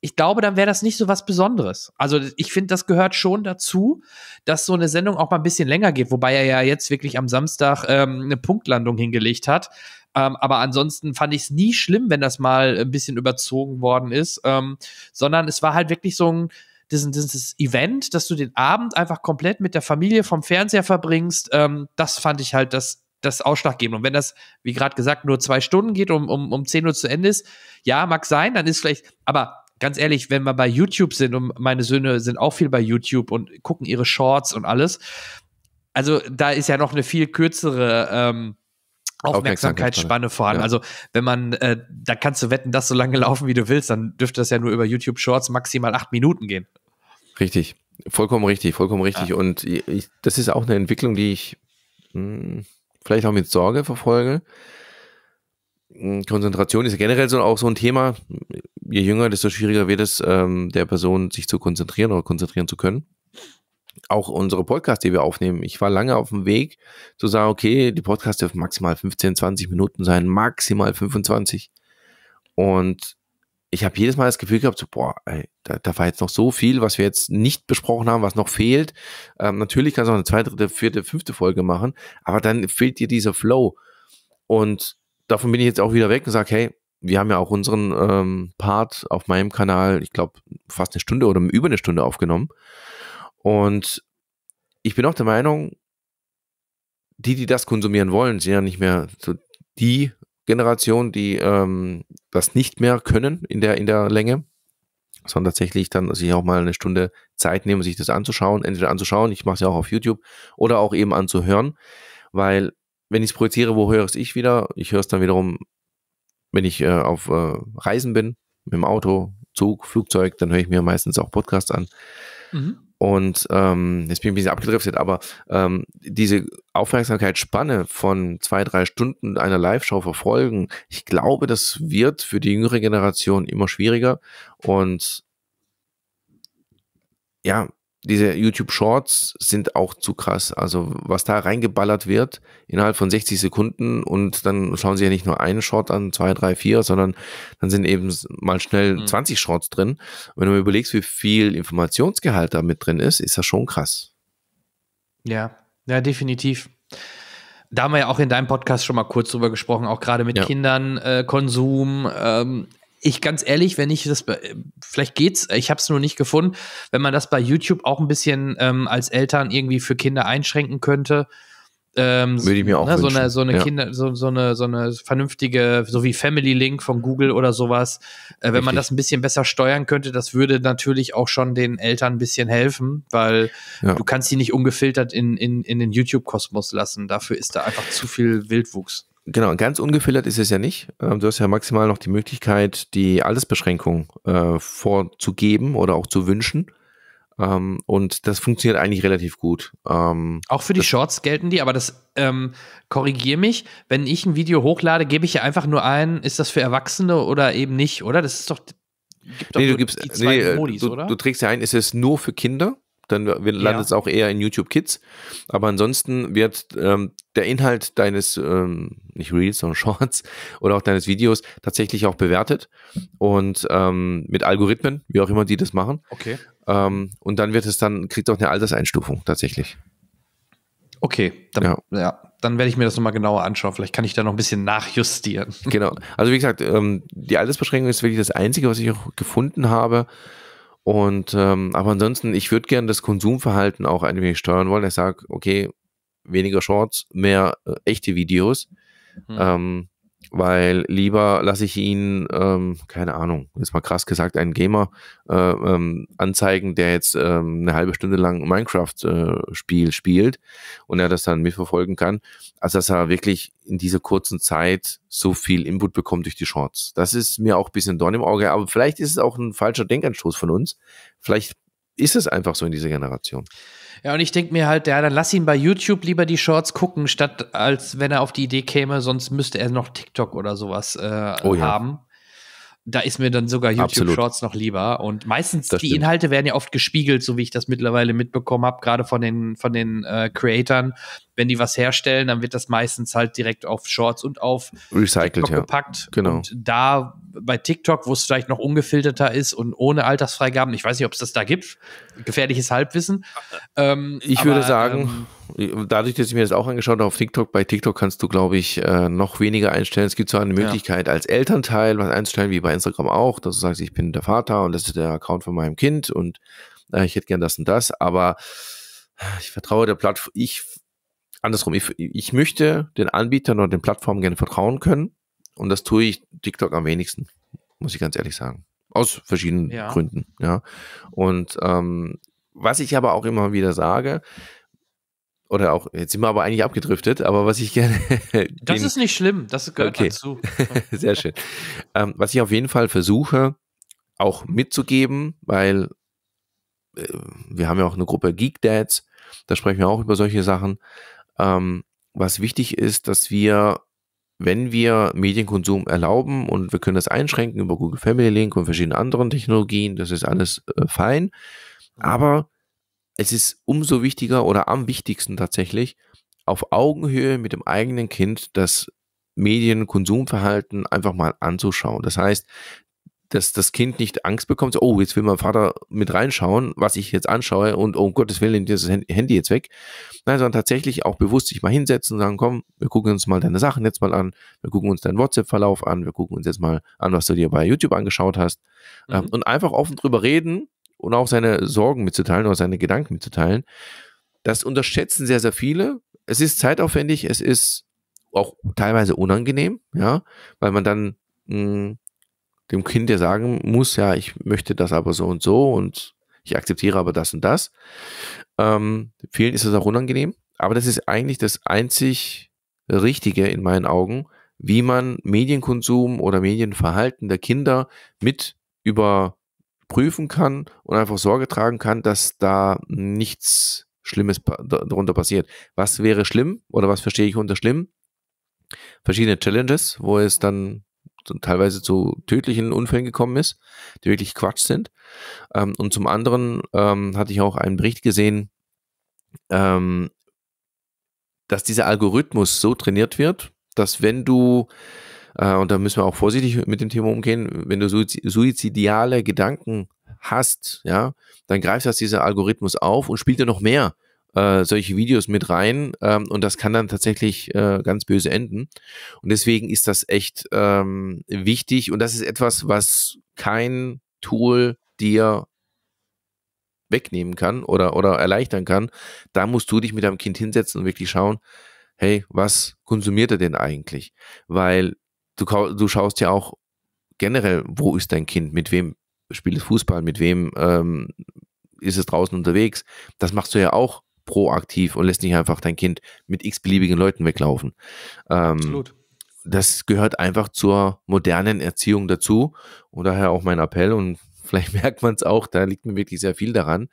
ich glaube, dann wäre das nicht so was Besonderes. Also ich finde, das gehört schon dazu, dass so eine Sendung auch mal ein bisschen länger geht, wobei er ja jetzt wirklich am Samstag ähm, eine Punktlandung hingelegt hat. Ähm, aber ansonsten fand ich es nie schlimm, wenn das mal ein bisschen überzogen worden ist, ähm, sondern es war halt wirklich so ein diesen, dieses Event, dass du den Abend einfach komplett mit der Familie vom Fernseher verbringst, ähm, das fand ich halt das das ausschlaggebend. Und wenn das, wie gerade gesagt, nur zwei Stunden geht, um, um, um 10 Uhr zu Ende ist, ja, mag sein, dann ist vielleicht, aber ganz ehrlich, wenn wir bei YouTube sind und meine Söhne sind auch viel bei YouTube und gucken ihre Shorts und alles, also da ist ja noch eine viel kürzere ähm, Aufmerksamkeitsspanne vorhanden. Ja. Also wenn man, äh, da kannst du wetten, dass so lange laufen, wie du willst, dann dürfte das ja nur über YouTube Shorts maximal acht Minuten gehen. Richtig, vollkommen richtig, vollkommen richtig. Ja. Und ich, das ist auch eine Entwicklung, die ich mh, hm, vielleicht auch mit Sorge verfolge. Hm, Konzentration ist generell so, auch so ein Thema. Je jünger, desto schwieriger wird es, ähm, der Person sich zu konzentrieren oder konzentrieren zu können auch unsere Podcasts, die wir aufnehmen. Ich war lange auf dem Weg zu sagen, okay, die Podcasts dürfen maximal 15, 20 Minuten sein, maximal 25. Und ich habe jedes Mal das Gefühl gehabt, so, boah, ey, da, da war jetzt noch so viel, was wir jetzt nicht besprochen haben, was noch fehlt. Ähm, natürlich kannst du auch eine zweite, dritte, vierte, fünfte Folge machen, aber dann fehlt dir dieser Flow. Und davon bin ich jetzt auch wieder weg und sage, hey, wir haben ja auch unseren ähm, Part auf meinem Kanal, ich glaube, fast eine Stunde oder über eine Stunde aufgenommen. Und ich bin auch der Meinung, die, die das konsumieren wollen, sind ja nicht mehr so die Generation, die ähm, das nicht mehr können in der, in der Länge, sondern tatsächlich dann sich auch mal eine Stunde Zeit nehmen, sich das anzuschauen. Entweder anzuschauen, ich mache es ja auch auf YouTube, oder auch eben anzuhören, weil wenn ich es projiziere, wo höre ich es wieder? Ich höre es dann wiederum, wenn ich äh, auf äh, Reisen bin, mit dem Auto, Zug, Flugzeug, dann höre ich mir meistens auch Podcasts an. Mhm. Und ähm, jetzt bin ich ein bisschen abgedriftet, aber ähm, diese Aufmerksamkeitsspanne von zwei, drei Stunden einer Live-Show verfolgen, ich glaube, das wird für die jüngere Generation immer schwieriger. Und ja, diese YouTube Shorts sind auch zu krass. Also was da reingeballert wird innerhalb von 60 Sekunden und dann schauen sie ja nicht nur einen Short an, zwei, drei, vier, sondern dann sind eben mal schnell mhm. 20 Shorts drin. Und wenn du mir überlegst, wie viel Informationsgehalt da mit drin ist, ist das schon krass. Ja, ja, definitiv. Da haben wir ja auch in deinem Podcast schon mal kurz drüber gesprochen, auch gerade mit ja. Kindern, äh, Konsum. Ähm, ich ganz ehrlich, wenn ich das, äh, vielleicht geht's, äh, ich habe es nur nicht gefunden, wenn man das bei YouTube auch ein bisschen ähm, als Eltern irgendwie für Kinder einschränken könnte. Ähm, Würde ich mir auch ne, wünschen. So eine, so eine ja. Kinder, so, so, eine, so eine vernünftige, so wie Family Link von Google oder sowas. Äh, wenn Richtig. man das ein bisschen besser steuern könnte, das würde natürlich auch schon den Eltern ein bisschen helfen, weil ja. du kannst sie nicht ungefiltert in, in, in den YouTube-Kosmos lassen. Dafür ist da einfach zu viel Wildwuchs. Genau, ganz ungefiltert ist es ja nicht. Ähm, du hast ja maximal noch die Möglichkeit, die Altersbeschränkung äh, vorzugeben oder auch zu wünschen. Ähm, und das funktioniert eigentlich relativ gut. Ähm, auch für die Shorts gelten die, aber das ähm, korrigier mich. Wenn ich ein Video hochlade, gebe ich ja einfach nur ein, ist das für Erwachsene oder eben nicht, oder? Das ist doch. Gibt doch nee, du, gibst, nee, äh, Modis, du, du trägst ja ein, ist es nur für Kinder dann landet es ja. auch eher in YouTube Kids. Aber ansonsten wird ähm, der Inhalt deines, ähm, nicht Reels, sondern <laughs> Shorts oder auch deines Videos tatsächlich auch bewertet und ähm, mit Algorithmen, wie auch immer die das machen. Okay. Ähm, und dann wird es dann, kriegt auch eine Alterseinstufung tatsächlich. Okay, dann, ja. ja. dann werde ich mir das nochmal genauer anschauen. Vielleicht kann ich da noch ein bisschen nachjustieren. Genau. Also wie gesagt, ähm, die Altersbeschränkung ist wirklich das Einzige, was ich auch gefunden habe, und ähm, aber ansonsten, ich würde gerne das Konsumverhalten auch ein wenig steuern wollen. Ich sage, okay, weniger Shorts, mehr äh, echte Videos. Hm. Ähm, weil lieber lasse ich ihn, ähm, keine Ahnung, jetzt mal krass gesagt, einen Gamer äh, ähm, anzeigen, der jetzt ähm, eine halbe Stunde lang Minecraft-Spiel äh, spielt und er das dann mitverfolgen kann, als dass er wirklich in dieser kurzen Zeit so viel Input bekommt durch die Shorts. Das ist mir auch ein bisschen Dorn im Auge, aber vielleicht ist es auch ein falscher Denkanstoß von uns. Vielleicht ist es einfach so in dieser Generation. Ja, und ich denke mir halt, ja, dann lass ihn bei YouTube lieber die Shorts gucken, statt als wenn er auf die Idee käme, sonst müsste er noch TikTok oder sowas äh, oh, ja. haben. Da ist mir dann sogar YouTube Shorts noch lieber. Und meistens, das die stimmt. Inhalte werden ja oft gespiegelt, so wie ich das mittlerweile mitbekommen habe, gerade von den, von den äh, Creatern wenn die was herstellen, dann wird das meistens halt direkt auf Shorts und auf Recycelt, ja. gepackt. Genau. Und da bei TikTok, wo es vielleicht noch ungefilterter ist und ohne Altersfreigaben, ich weiß nicht, ob es das da gibt, gefährliches Halbwissen. Ähm, ich aber, würde sagen, ähm, dadurch, dass ich mir das auch angeschaut habe auf TikTok, bei TikTok kannst du, glaube ich, äh, noch weniger einstellen. Es gibt zwar eine Möglichkeit, ja. als Elternteil was einzustellen, wie bei Instagram auch, dass du sagst, ich bin der Vater und das ist der Account von meinem Kind und äh, ich hätte gern das und das, aber ich vertraue der Plattform, ich andersrum, ich, ich möchte den Anbietern und den Plattformen gerne vertrauen können und das tue ich TikTok am wenigsten, muss ich ganz ehrlich sagen. Aus verschiedenen ja. Gründen, ja. Und ähm, was ich aber auch immer wieder sage, oder auch, jetzt sind wir aber eigentlich abgedriftet, aber was ich gerne. <laughs> das ist nicht schlimm, das gehört okay. dazu. <laughs> Sehr schön. Ähm, was ich auf jeden Fall versuche, auch mitzugeben, weil äh, wir haben ja auch eine Gruppe Geek Dads, da sprechen wir auch über solche Sachen. Ähm, was wichtig ist, dass wir, wenn wir Medienkonsum erlauben und wir können das einschränken über Google Family Link und verschiedene anderen Technologien, das ist alles äh, fein, mhm. aber es ist umso wichtiger oder am wichtigsten tatsächlich, auf Augenhöhe mit dem eigenen Kind das Medienkonsumverhalten einfach mal anzuschauen. Das heißt, dass das Kind nicht Angst bekommt, so, oh, jetzt will mein Vater mit reinschauen, was ich jetzt anschaue und oh, um Gottes Willen, dieses Handy jetzt weg. Nein, sondern tatsächlich auch bewusst sich mal hinsetzen und sagen, komm, wir gucken uns mal deine Sachen jetzt mal an, wir gucken uns deinen WhatsApp-Verlauf an, wir gucken uns jetzt mal an, was du dir bei YouTube angeschaut hast. Ähm, mhm. Und einfach offen drüber reden und auch seine Sorgen mitzuteilen oder seine Gedanken mitzuteilen. Das unterschätzen sehr, sehr viele. Es ist zeitaufwendig, es ist auch teilweise unangenehm, ja, weil man dann mh, hm, dem Kind ja sagen muss, ja, ich möchte das aber so und so und ich akzeptiere aber das und das. Ähm, vielen ist es auch unangenehm, aber das ist eigentlich das einzig Richtige in meinen Augen, wie man Medienkonsum oder Medienverhalten der Kinder mit überprüfen kann und einfach Sorge tragen kann, dass da nichts Schlimmes darunter passiert. Was wäre schlimm oder was verstehe ich unter schlimm? Verschiedene Challenges, wo es dann und, teilweise zu tödlichen Unfällen gekommen ist, die wirklich Quatsch sind. Ähm, und zum anderen ähm, hatte ich auch einen Bericht gesehen, ähm, dass dieser Algorithmus so trainiert wird, dass wenn du, äh, und da müssen wir auch vorsichtig mit dem Thema umgehen, wenn du suizidiale Gedanken hast, ja, dann greift das dieser Algorithmus auf und spielt dir noch mehr äh, solche Videos mit rein ähm, und das kann dann tatsächlich äh, ganz böse enden. Und deswegen ist das echt ähm, wichtig und das ist etwas, was kein Tool dir wegnehmen kann oder, oder erleichtern kann. Da musst du dich mit deinem Kind hinsetzen und wirklich schauen, hey, was konsumiert er denn eigentlich? Weil du, du schaust ja auch generell, wo ist dein Kind, mit wem spielt es Fußball, mit wem ähm, ist es draußen unterwegs. Das machst du ja auch proaktiv und lässt nicht einfach dein Kind mit x-beliebigen Leuten weglaufen. Ähm, Absolut. Das gehört einfach zur modernen Erziehung dazu und daher auch mein Appell und <laughs> vielleicht merkt man es auch, da liegt mir wirklich sehr viel daran,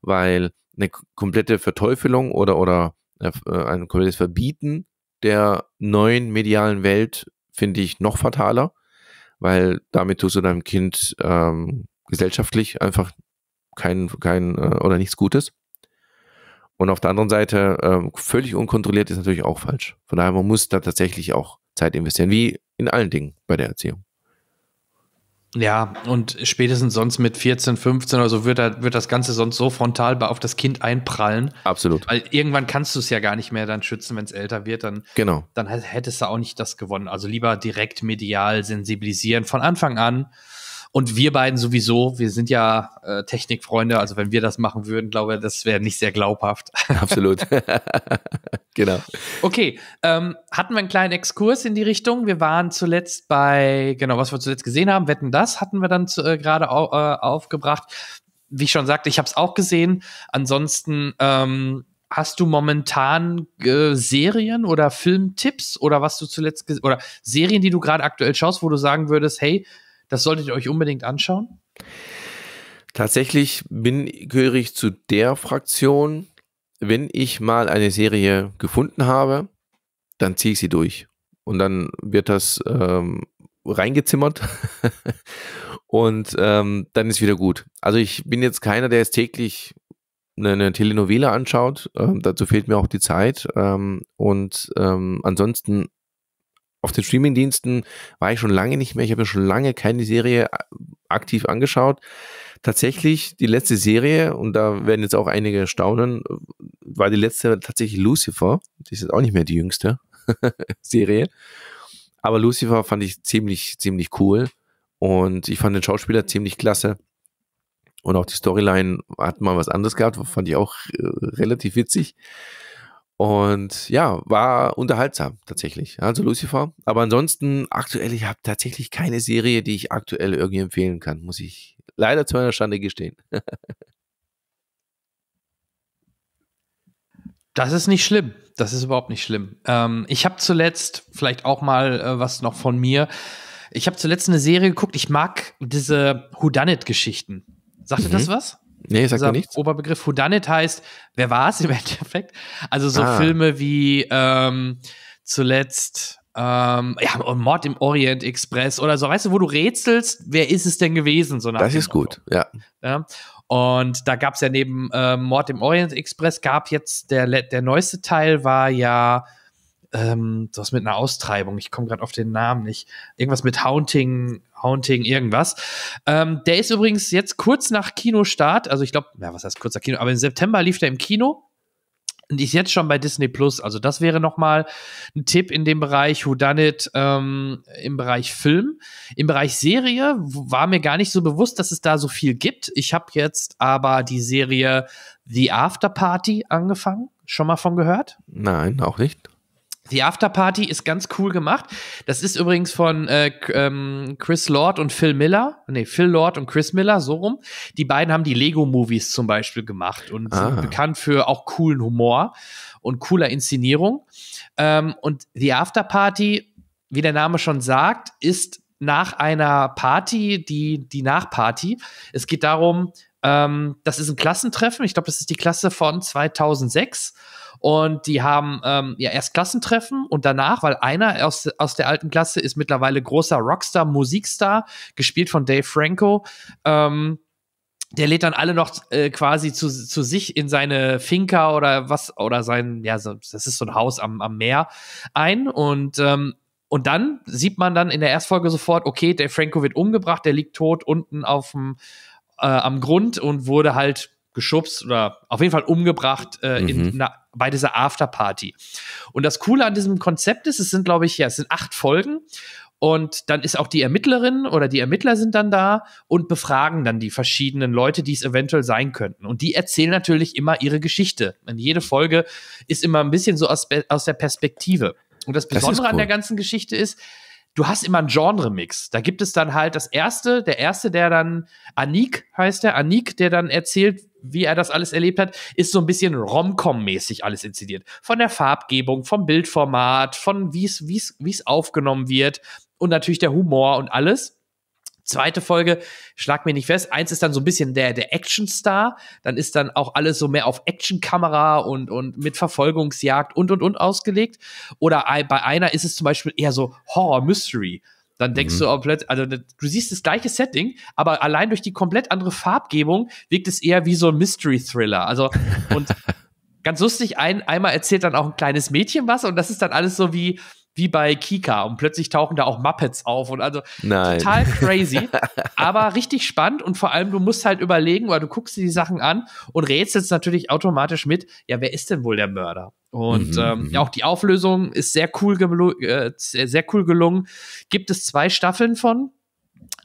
weil eine komplette Verteufelung oder, oder äh, äh, ein komplettes Verbieten der neuen medialen Welt finde ich noch fataler, weil damit tust du deinem Kind ähm, gesellschaftlich einfach kein, kein äh, oder nichts Gutes. Und auf der anderen Seite, äh, völlig unkontrolliert ist natürlich auch falsch. Von daher, man muss da tatsächlich auch Zeit investieren, wie in allen Dingen bei der Erziehung. Ja, und spätestens sonst mit 14, 15 oder so wird, da, wird das Ganze sonst so frontal auf das Kind einprallen. Absolut. Weil irgendwann kannst du es ja gar nicht mehr dann schützen, wenn es älter wird. Dann, genau. dann hättest du auch nicht das gewonnen. Also lieber direkt medial sensibilisieren von Anfang an und wir beiden sowieso, wir sind ja äh, Technikfreunde, also wenn wir das machen würden, glaube ich, das wäre nicht sehr glaubhaft. <laughs> Absolut. <laughs> genau. Okay, ähm, hatten wir einen kleinen Exkurs in die Richtung. Wir waren zuletzt bei, genau, was wir zuletzt gesehen haben, Wetten das, hatten wir dann äh, gerade au äh, aufgebracht. Wie ich schon sagte, ich habe es auch gesehen. Ansonsten ähm, hast du momentan äh, Serien oder Filmtipps oder was du zuletzt oder Serien, die du gerade aktuell schaust, wo du sagen würdest, hey, das solltet ihr euch unbedingt anschauen. Tatsächlich bin, gehöre ich zu der Fraktion, wenn ich mal eine Serie gefunden habe, dann ziehe ich sie durch. Und dann wird das ähm, reingezimmert <laughs> und ähm, dann ist wieder gut. Also ich bin jetzt keiner, der es täglich eine, Telenovela anschaut. Ähm, dazu fehlt mir auch die Zeit. Ähm, und ähm, ansonsten auf den Streamingdiensten war ich schon lange nicht mehr. Ich habe ja schon lange keine Serie äh, aktiv angeschaut. Tatsächlich die letzte Serie, und da werden jetzt auch einige staunen, äh, war die letzte tatsächlich Lucifer. Die ist jetzt auch nicht mehr die jüngste <laughs> Serie. Aber Lucifer fand ich ziemlich, ziemlich cool. Und ich fand den Schauspieler ziemlich klasse. Und auch die Storyline hat mal was anderes gehabt, fand ich auch äh, relativ witzig. Und ja, war unterhaltsam tatsächlich. Also Lucifer. Aber ansonsten aktuell, ich habe tatsächlich keine Serie, die ich aktuell irgendwie empfehlen kann, muss ich leider zu meiner Schande gestehen. <laughs> das ist nicht schlimm. Das ist überhaupt nicht schlimm. Ähm, ich habe zuletzt vielleicht auch mal äh, was noch von mir. Ich habe zuletzt eine Serie geguckt. Ich mag diese houdanit geschichten Sagt mhm. das was? Nee, sag dir nichts. Oberbegriff. Whodunit heißt, wer war es im <laughs> Endeffekt? Also so ah. Filme wie ähm, zuletzt ähm, ja, Mord im Orient Express oder so, weißt du, wo du rätselst, wer ist es denn gewesen? So das ist Motto. gut, ja. ja? Und da gab es ja neben äh, Mord im Orient Express, gab jetzt der, der neueste Teil war ja ähm, das mit einer Austreibung, ich komme gerade auf den Namen nicht, irgendwas mit Haunting, Haunting, irgendwas. Ähm, der ist übrigens jetzt kurz nach Kinostart, also ich glaube, ja, was heißt kurz nach Kino, aber im September lief der im Kino. Und ist jetzt schon bei Disney Plus. Also, das wäre nochmal ein Tipp in dem Bereich Who Done It ähm, im Bereich Film. Im Bereich Serie war mir gar nicht so bewusst, dass es da so viel gibt. Ich habe jetzt aber die Serie The After Party angefangen. Schon mal von gehört? Nein, auch nicht. The Afterparty ist ganz cool gemacht. Das ist übrigens von äh, ähm, Chris Lord und Phil Miller. Nee, Phil Lord und Chris Miller, so rum. Die beiden haben die Lego-Movies zum Beispiel gemacht und ah. sind bekannt für auch coolen Humor und cooler Inszenierung. Ähm, und The Afterparty, wie der Name schon sagt, ist nach einer Party die, die Nachparty. Es geht darum, ähm, das ist ein Klassentreffen. Ich glaube, das ist die Klasse von 2006. Und die haben ähm, ja erst Klassentreffen und danach, weil einer aus, aus der alten Klasse ist mittlerweile großer Rockstar, Musikstar, gespielt von Dave Franco. Ähm, der lädt dann alle noch äh, quasi zu, zu sich in seine Finca oder was, oder sein, ja, so, das ist so ein Haus am, am Meer ein und ähm, und dann sieht man dann in der Erstfolge sofort, okay, der Franco wird umgebracht, der liegt tot unten auf dem äh, am Grund und wurde halt geschubst oder auf jeden Fall umgebracht äh, mhm. in, na, bei dieser Afterparty. Und das Coole an diesem Konzept ist, es sind, glaube ich, ja, es sind acht Folgen und dann ist auch die Ermittlerin oder die Ermittler sind dann da und befragen dann die verschiedenen Leute, die es eventuell sein könnten. Und die erzählen natürlich immer ihre Geschichte. Und jede Folge ist immer ein bisschen so aus, aus der Perspektive. Und das Besondere das cool. an der ganzen Geschichte ist, du hast immer einen Genre-Mix. Da gibt es dann halt das erste, der erste, der dann Anik heißt der, Anik, der dann erzählt, wie er das alles erlebt hat, ist so ein bisschen Rom-Com-mäßig alles inszeniert. Von der Farbgebung, vom Bildformat, von wie es aufgenommen wird und natürlich der Humor und alles. Zweite Folge, schlag mir nicht fest. Eins ist dann so ein bisschen der, der Action-Star, Dann ist dann auch alles so mehr auf Actionkamera und, und mit Verfolgungsjagd und, und, und ausgelegt. Oder bei einer ist es zum Beispiel eher so Horror-Mystery. Dann denkst mhm. du auch plötzlich, also du siehst das gleiche Setting, aber allein durch die komplett andere Farbgebung wirkt es eher wie so ein Mystery-Thriller. Also, und <laughs> ganz lustig, ein, einmal erzählt dann auch ein kleines Mädchen was und das ist dann alles so wie, wie bei Kika und plötzlich tauchen da auch Muppets auf und also Nein. total crazy, <laughs> aber richtig spannend und vor allem du musst halt überlegen weil du guckst dir die Sachen an und rätselst natürlich automatisch mit, ja, wer ist denn wohl der Mörder? Und mhm, ähm, mhm. ja, auch die Auflösung ist sehr cool, äh, sehr, sehr cool gelungen. Gibt es zwei Staffeln von?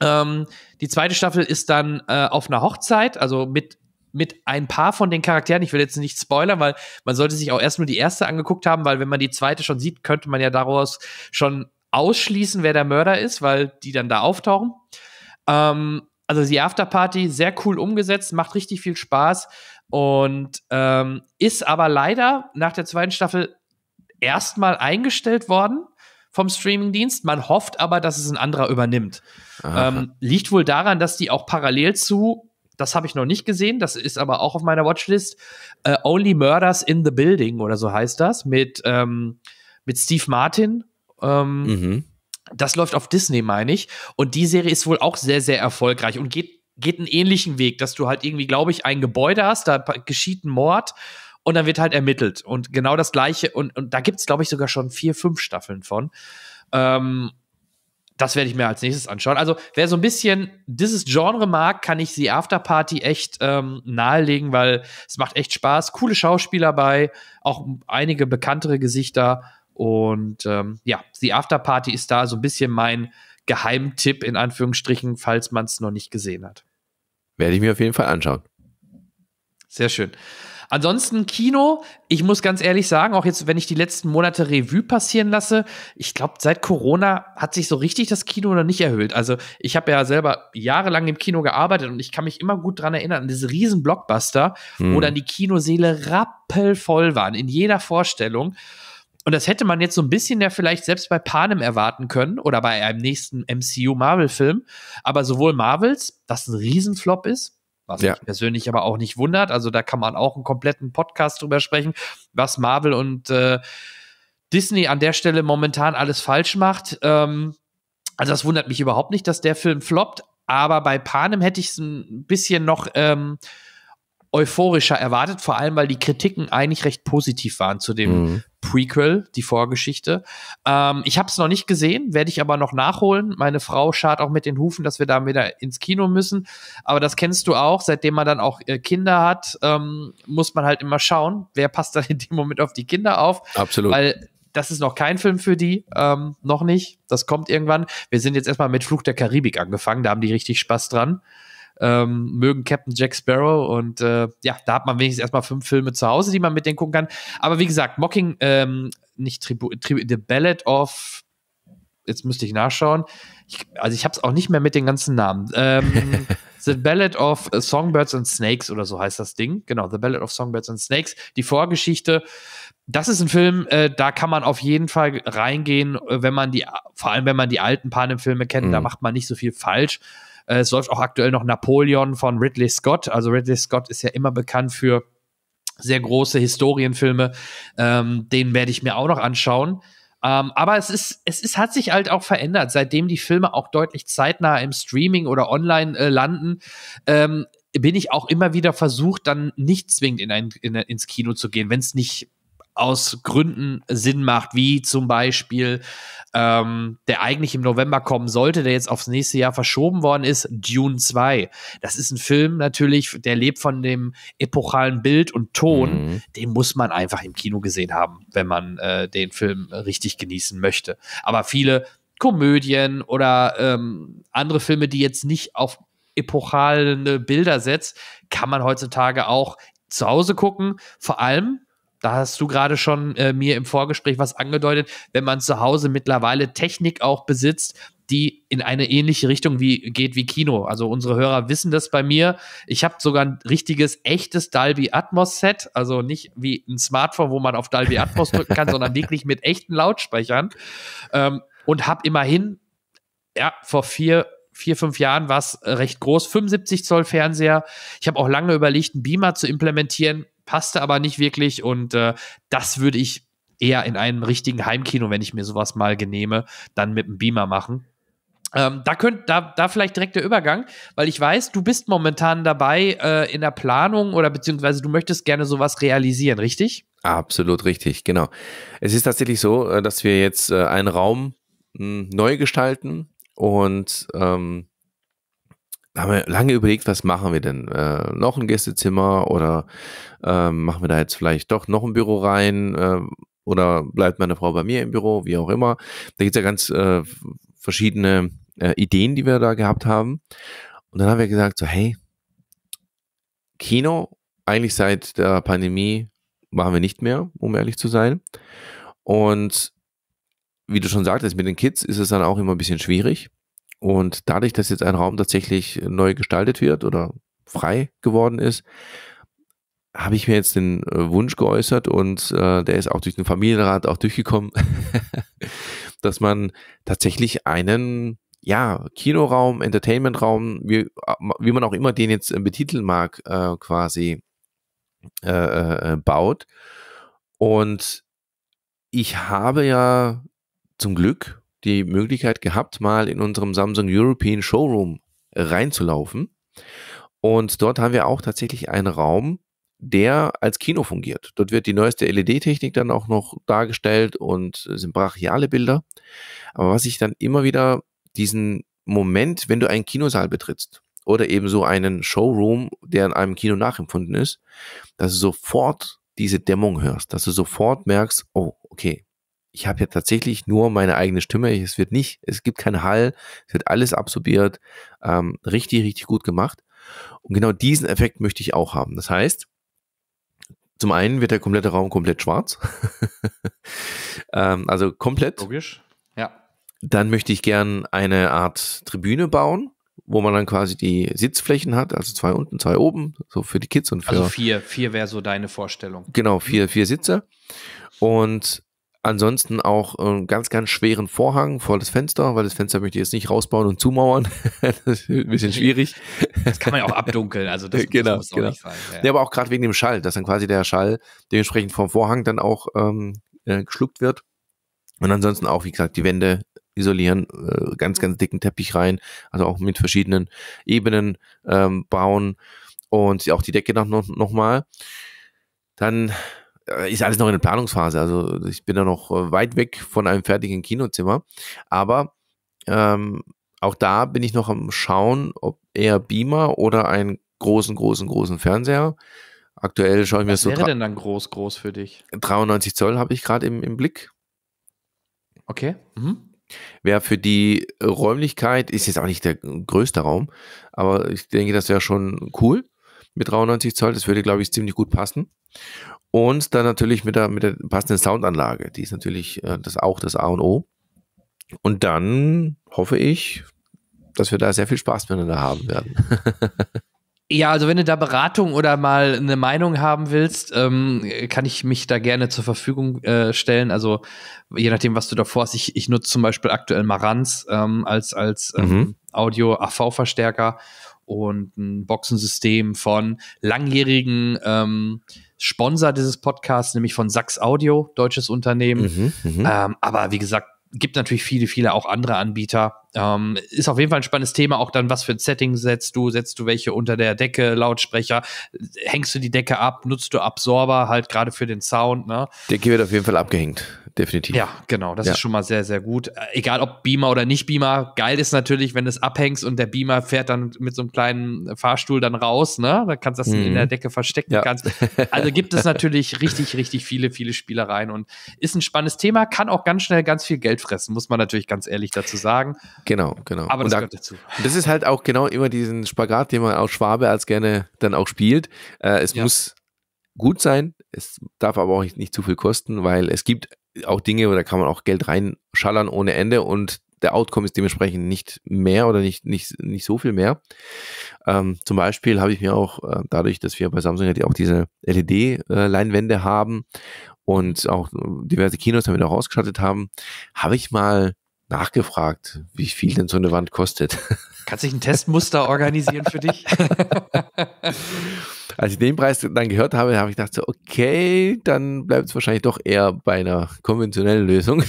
Ähm, die zweite Staffel ist dann äh, auf einer Hochzeit, also mit mit ein paar von den Charakteren. Ich will jetzt nicht spoilern, weil man sollte sich auch erst nur die erste angeguckt haben, weil wenn man die zweite schon sieht, könnte man ja daraus schon ausschließen, wer der Mörder ist, weil die dann da auftauchen. Ähm, also die Afterparty, sehr cool umgesetzt, macht richtig viel Spaß und ähm, ist aber leider nach der zweiten Staffel erstmal eingestellt worden vom Streamingdienst. Man hofft aber, dass es ein anderer übernimmt. Ähm, liegt wohl daran, dass die auch parallel zu das habe ich noch nicht gesehen, das ist aber auch auf meiner Watchlist. Uh, Only Murders in the Building oder so heißt das, mit, ähm, mit Steve Martin. Ähm, mhm. Das läuft auf Disney, meine ich. Und die Serie ist wohl auch sehr, sehr erfolgreich und geht, geht einen ähnlichen Weg, dass du halt irgendwie, glaube ich, ein Gebäude hast, da geschieht ein Mord und dann wird halt ermittelt. Und genau das Gleiche. Und, und da gibt es, glaube ich, sogar schon vier, fünf Staffeln von. Ähm, das werde ich mir als nächstes anschauen. Also, wer so ein bisschen dieses Genre mag, kann ich The After Party echt ähm, nahelegen, weil es macht echt Spaß. Coole Schauspieler bei, auch einige bekanntere Gesichter. Und ähm, ja, The After Party ist da so ein bisschen mein Geheimtipp in Anführungsstrichen, falls man es noch nicht gesehen hat. Werde ich mir auf jeden Fall anschauen. Sehr schön. Ansonsten Kino, ich muss ganz ehrlich sagen, auch jetzt, wenn ich die letzten Monate Revue passieren lasse, ich glaube, seit Corona hat sich so richtig das Kino noch nicht erhöht. Also ich habe ja selber jahrelang im Kino gearbeitet und ich kann mich immer gut dran erinnern, an diese riesen Blockbuster, mhm. wo hm. dann die Kinoseele rappelvoll waren, in jeder Vorstellung. Und das hätte man jetzt so ein bisschen ja vielleicht selbst bei Panem erwarten können oder bei einem nächsten MCU-Marvel-Film. Aber sowohl Marvels, was ein Riesenflop ist, was ja. mich persönlich aber auch nicht wundert. Also da kann man auch einen kompletten Podcast drüber sprechen, was Marvel und äh, Disney an der Stelle momentan alles falsch macht. Ähm, also das wundert mich überhaupt nicht, dass der Film floppt. Aber bei Panem hätte ich es ein bisschen noch ähm, euphorischer erwartet, vor allem weil die Kritiken eigentlich recht positiv waren zu dem mhm. Prequel, die Vorgeschichte. Ähm, ich habe es noch nicht gesehen, werde ich aber noch nachholen. Meine Frau schart auch mit den Hufen, dass wir da wieder ins Kino müssen. Aber das kennst du auch, seitdem man dann auch äh, Kinder hat, ähm, muss man halt immer schauen, wer passt dann in dem Moment auf die Kinder auf. Absolut. Weil das ist noch kein Film für die, ähm, noch nicht. Das kommt irgendwann. Wir sind jetzt erstmal mit Flug der Karibik angefangen, da haben die richtig Spaß dran ähm, mögen Captain Jack Sparrow und äh, ja, da hat man wenigstens erstmal fünf Filme zu Hause, die man mit denen gucken kann. Aber wie gesagt, Mocking, ähm, nicht Tribu, Tribu, The Ballad of jetzt müsste ich nachschauen. Ich, also ich habe es auch nicht mehr mit den ganzen Namen. Ähm, <laughs> The Ballad of Songbirds and Snakes oder so heißt das Ding. Genau, The Ballad of Songbirds and Snakes. Die Vorgeschichte. Das ist ein Film, äh, da kann man auf jeden Fall reingehen, äh, wenn man die, vor allem wenn man die alten Panem-Filme kennt, mhm. da macht man nicht so viel falsch. Äh, es läuft auch aktuell noch Napoleon von Ridley Scott. Also Ridley Scott ist ja immer bekannt für sehr große Historienfilme. Ähm, den werde ich mir auch noch anschauen. Ähm, aber es ist, es ist, hat sich halt auch verändert, seitdem die Filme auch deutlich zeitnah im Streaming oder online äh, landen. Ähm, bin ich auch immer wieder versucht, dann nicht zwingend in ein, in, ins Kino zu gehen, wenn es nicht aus Gründen Sinn macht, wie zum Beispiel ähm, der eigentlich im November kommen sollte, der jetzt aufs nächste Jahr verschoben worden ist, Dune 2. Das ist ein Film natürlich, der lebt von dem epochalen Bild und Ton. Mhm. Den muss man einfach im Kino gesehen haben, wenn man äh, den Film richtig genießen möchte. Aber viele Komödien oder ähm, andere Filme, die jetzt nicht auf epochale Bilder setzt, kann man heutzutage auch zu Hause gucken. Vor allem, da hast du gerade schon äh, mir im Vorgespräch was angedeutet, wenn man zu Hause mittlerweile Technik auch besitzt, die in eine ähnliche Richtung wie, geht wie Kino. Also unsere Hörer wissen das bei mir. Ich habe sogar ein richtiges, echtes Dalby Atmos Set, also nicht wie ein Smartphone, wo man auf Dalby Atmos drücken kann, <laughs> sondern wirklich mit echten Lautsprechern. Ähm, und habe immerhin, ja, vor vier vier, fünf Jahren war es äh, recht groß, 75 Zoll Fernseher. Ich habe auch lange überlegt, einen Beamer zu implementieren passte aber nicht wirklich und äh, das würde ich eher in einem richtigen Heimkino, wenn ich mir sowas mal genehme, dann mit einem Beamer machen. Ähm, da, könnt, da, da vielleicht direkt der Übergang, weil ich weiß, du bist momentan dabei äh, in der Planung oder beziehungsweise du möchtest gerne sowas realisieren, richtig? Absolut richtig, genau. Es ist tatsächlich so, äh, dass wir jetzt äh, einen Raum hm, neu gestalten und ähm, da haben wir lange überlegt, was machen wir denn? Äh, noch ein Gästezimmer oder äh, machen wir da jetzt vielleicht doch noch ein Büro rein äh, oder bleibt meine Frau bei mir im Büro, wie auch immer. Da gibt es ja ganz äh, verschiedene äh, Ideen, die wir da gehabt haben. Und dann haben wir gesagt, so hey, Kino eigentlich seit der Pandemie machen wir nicht mehr, um ehrlich zu sein. Und wie du schon sagtest, mit den Kids ist es dann auch immer ein bisschen schwierig. Und dadurch, dass jetzt ein Raum tatsächlich neu gestaltet wird oder frei geworden ist, habe ich mir jetzt den äh, Wunsch geäußert und äh, der ist auch durch den Familienrat auch durchgekommen, <laughs> dass man tatsächlich einen ja, Kinoraum, Entertainmentraum, wie, wie man auch immer den jetzt äh, betiteln mag, äh, quasi äh, äh, baut. Und ich habe ja zum Glück die Möglichkeit gehabt, mal in unserem Samsung European Showroom äh, reinzulaufen. Und dort haben wir auch tatsächlich einen Raum, der als Kino fungiert. Dort wird die neueste LED-Technik dann auch noch dargestellt und äh, sind brachiale Bilder. Aber was ich dann immer wieder diesen Moment, wenn du einen Kinosaal betrittst oder eben so einen Showroom, der in einem Kino nachempfunden ist, dass du sofort diese Dämmung hörst, dass du sofort merkst, oh, okay, ich habe ja tatsächlich nur meine eigene Stimme. Es wird nicht, es gibt keinen Hall, es wird alles absorbiert, ähm, richtig, richtig gut gemacht. Und genau diesen Effekt möchte ich auch haben. Das heißt, zum einen wird der komplette Raum komplett schwarz. <laughs> ähm, also komplett. Logisch. Ja. Dann möchte ich gern eine Art Tribüne bauen, wo man dann quasi die Sitzflächen hat, also zwei unten, zwei oben, so für die Kids und also für. Also vier, vier wäre so deine Vorstellung. Genau, vier, vier Sitze. Und Ansonsten auch einen äh, ganz, ganz schweren Vorhang vor das Fenster, weil das Fenster möchte ich jetzt nicht rausbauen und zumauern. <laughs> das ist ein bisschen schwierig. Das kann man ja auch abdunkeln, also das, <laughs> genau, das muss genau. nicht sein. Ja, ja. aber auch gerade wegen dem Schall, dass dann quasi der Schall dementsprechend vom Vorhang dann auch ähm, äh, geschluckt wird. Und ansonsten auch, wie gesagt, die Wände isolieren, äh, ganz, ganz dicken Teppich rein, also auch mit verschiedenen Ebenen ähm, bauen und auch die Decke noch, noch, noch mal. Dann äh, ist alles noch in der Planungsphase. Also ich bin da noch äh, weit weg von einem fertigen Kinozimmer. Aber ähm, auch da bin ich noch am Schauen, ob eher Beamer oder einen großen, großen, großen Fernseher. Aktuell schaue ich mir Was so. Was wäre denn dann groß, groß für dich? 93 Zoll habe ich gerade im, im Blick. Okay. Mhm. Wäre für die Räumlichkeit, ist jetzt auch nicht der größte Raum, aber ich denke, das wäre schon cool mit 93 Zoll. Das würde, glaube ich, ziemlich gut passen. Und dann natürlich mit der, mit der passenden Soundanlage. Die ist natürlich äh, das auch das A und O. Und dann hoffe ich, dass wir da sehr viel Spaß miteinander haben werden. <laughs> Ja, also wenn du da Beratung oder mal eine Meinung haben willst, ähm, kann ich mich da gerne zur Verfügung äh, stellen. Also je nachdem, was du davor hast. Ich, ich nutze zum Beispiel aktuell Maranz ähm, als, als ähm, mhm. Audio-AV-Verstärker und ein Boxensystem von langjährigen ähm, Sponsor dieses Podcasts, nämlich von Sachs Audio, deutsches Unternehmen. Mhm, mhm, ähm, aber wie gesagt, gibt natürlich viele, viele auch andere Anbieter. Ähm, ist auf jeden Fall ein spannendes Thema, auch dann, was für ein Setting setzt du, setzt du welche unter der Decke, Lautsprecher, hängst du die Decke ab, nutzt du Absorber halt gerade für den Sound. Ne? Decke wird auf jeden Fall abgehängt definitiv. Ja, genau. Das ja. ist schon mal sehr, sehr gut. Äh, egal ob Beamer oder nicht Beamer, geil ist natürlich, wenn du es abhängst und der Beamer fährt dann mit so einem kleinen Fahrstuhl dann raus, ne? Da kannst du das mhm. in der mhm. Decke verstecken. Ja. Kannst. Also gibt es natürlich <laughs> richtig, richtig viele, viele Spielereien und ist ein spannendes Thema, kann auch ganz schnell ganz viel Geld fressen, muss man natürlich ganz ehrlich dazu sagen. Genau, genau. Aber das da, gehört dazu. Das ist halt auch genau immer diesen Spagat, den man auch Schwabe als gerne dann auch spielt. Äh, es ja. muss gut sein, es darf aber auch nicht, nicht, zu viel kosten, weil es gibt auch Dinge oder kann man auch Geld reinschallern ohne Ende und der Outcome ist dementsprechend nicht mehr oder nicht, nicht, nicht so viel mehr. Ähm, zum Beispiel habe ich mir auch äh, dadurch, dass wir bei Samsung ja auch diese LED-Leinwände haben und auch diverse Kinos damit auch ausgestattet haben, habe ich mal nachgefragt, wie viel denn so eine Wand kostet. Kannst du ein Testmuster organisieren für dich? <laughs> <laughs> als ich den Preis dann gehört habe, habe ich gedacht, so, okay, dann bleibt es wahrscheinlich doch eher bei einer konventionellen Lösung.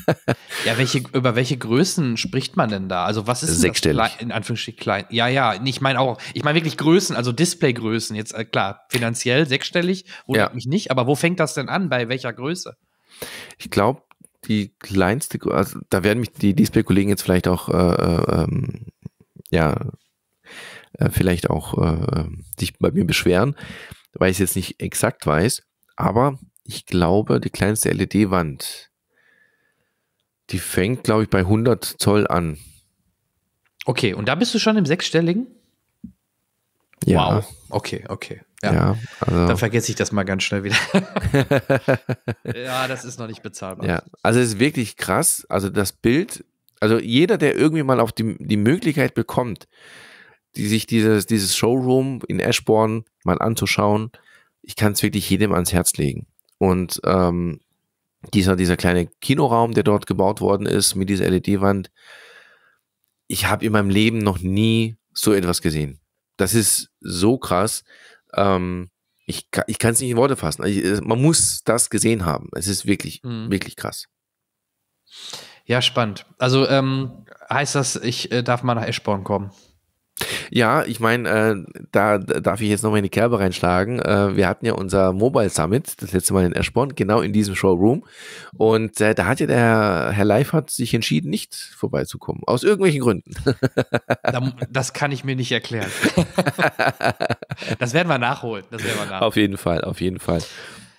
<laughs> ja, welche, über welche Größen spricht man denn da? Also was ist Sechsstellig. Das, in Anführungsstrichen klein? Ja, ja, ich meine auch, ich meine wirklich Größen, also Displaygrößen. Jetzt äh, klar, finanziell sechsstellig, wundert ja. mich nicht, aber wo fängt das denn an? Bei welcher Größe? Ich glaube, die kleinste, also da werden mich die Display-Kollegen jetzt vielleicht auch äh, äh ähm, ja, äh, vielleicht auch äh, ähm, sich bei mir beschweren, weil ich es jetzt nicht exakt weiß. Aber ich glaube, die kleinste LED-Wand, die fängt, glaube ich, bei 100 Zoll an. Okay, und da bist du schon im sechsstelligen? Ja. Wow. Okay, okay. Ja. ja also Dann vergesse ich das mal ganz schnell wieder. <laughs> ja, das ist noch nicht bezahlbar. Ja, also es ist wirklich krass. Also das Bild, also jeder, der irgendwie mal auf die, die Möglichkeit bekommt, die, sich dieses, dieses Showroom in Ashbourne mal anzuschauen. Ich kann es wirklich jedem ans Herz legen. Und ähm, dieser, dieser kleine Kinoraum, der dort gebaut worden ist, mit dieser LED-Wand, ich habe in meinem Leben noch nie so etwas gesehen. Das ist so krass. Ähm, ich kann, ich kann es nicht in Worte fassen. Ich, also, man muss das gesehen haben. Es ist wirklich, mhm. wirklich krass. Ja, spannend. Also ähm, heißt das, ich äh, darf mal nach Eschborn kommen? Ja, ich meine, äh, da darf ich jetzt nochmal in die Kerbe reinschlagen. Äh, wir hatten ja unser Mobile Summit, das letzte Mal in Eschborn, genau in diesem Showroom. Und äh, da hat ja der Herr Leifert sich entschieden, nicht vorbeizukommen. Aus irgendwelchen Gründen. <laughs> das kann ich mir nicht erklären. <laughs> das werden wir nachholen. Das werden wir nachholen. Auf jeden Fall, auf jeden Fall.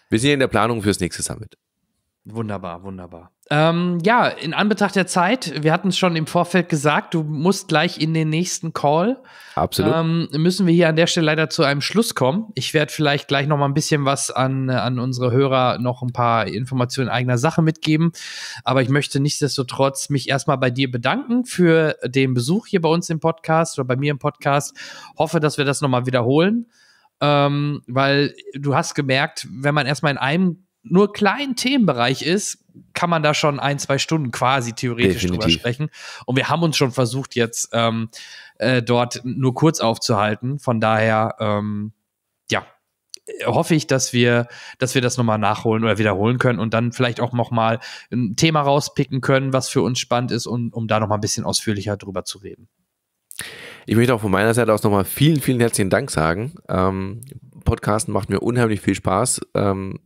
Wir sind ja in der Planung fürs nächste Summit. Wunderbar, wunderbar. Ähm, ja, in Anbetracht der Zeit, wir hatten es schon im Vorfeld gesagt, du musst gleich in den nächsten Call. Absolut. Ähm, müssen wir hier an der Stelle leider zu einem Schluss kommen. Ich werde vielleicht gleich noch mal ein bisschen was an, an unsere Hörer, noch ein paar Informationen eigener Sache mitgeben. Aber ich möchte nichtsdestotrotz mich erstmal bei dir bedanken für den Besuch hier bei uns im Podcast oder bei mir im Podcast. Hoffe, dass wir das noch mal wiederholen. Ähm, weil du hast gemerkt, wenn man erstmal in einem nur kleinen Themenbereich ist, kann man da schon ein, zwei Stunden quasi theoretisch Definitiv. drüber sprechen. Und wir haben uns schon versucht, jetzt ähm, äh, dort nur kurz aufzuhalten. Von daher, ähm, ja, hoffe ich, dass wir, dass wir das nochmal nachholen oder wiederholen können und dann vielleicht auch nochmal ein Thema rauspicken können, was für uns spannend ist, um, um da nochmal ein bisschen ausführlicher drüber zu reden. Ich möchte auch von meiner Seite aus nochmal vielen, vielen herzlichen Dank sagen. Ähm, Podcasten macht mir unheimlich viel Spaß. Ähm,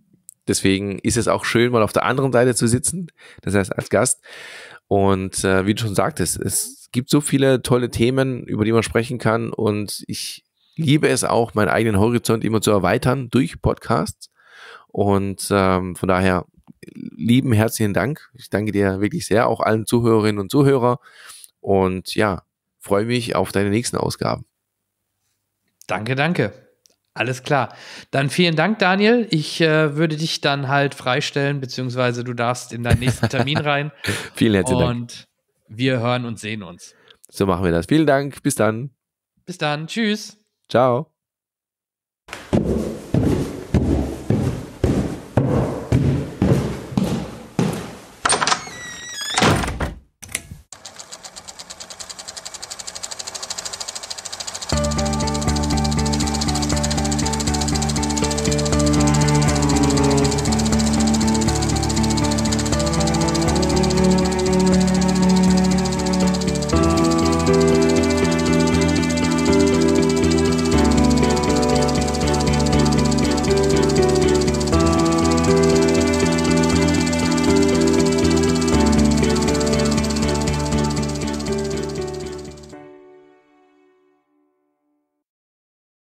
Deswegen ist es auch schön, mal auf der anderen Seite zu sitzen, das heißt als Gast. Und äh, wie du schon sagtest, es gibt so viele tolle Themen, über die man sprechen kann. Und ich liebe es auch, meinen eigenen Horizont immer zu erweitern durch Podcasts. Und ähm, von daher lieben herzlichen Dank. Ich danke dir wirklich sehr, auch allen Zuhörerinnen und Zuhörer. Und ja, freue mich auf deine nächsten Ausgaben. Danke, danke. Alles klar. Dann vielen Dank, Daniel. Ich äh, würde dich dann halt freistellen, beziehungsweise du darfst in deinen nächsten Termin <laughs> rein. vielen herzlichen Dank. Und wir hören und sehen uns. So machen wir das. Vielen Dank. Bis dann. Bis dann. Tschüss. Ciao.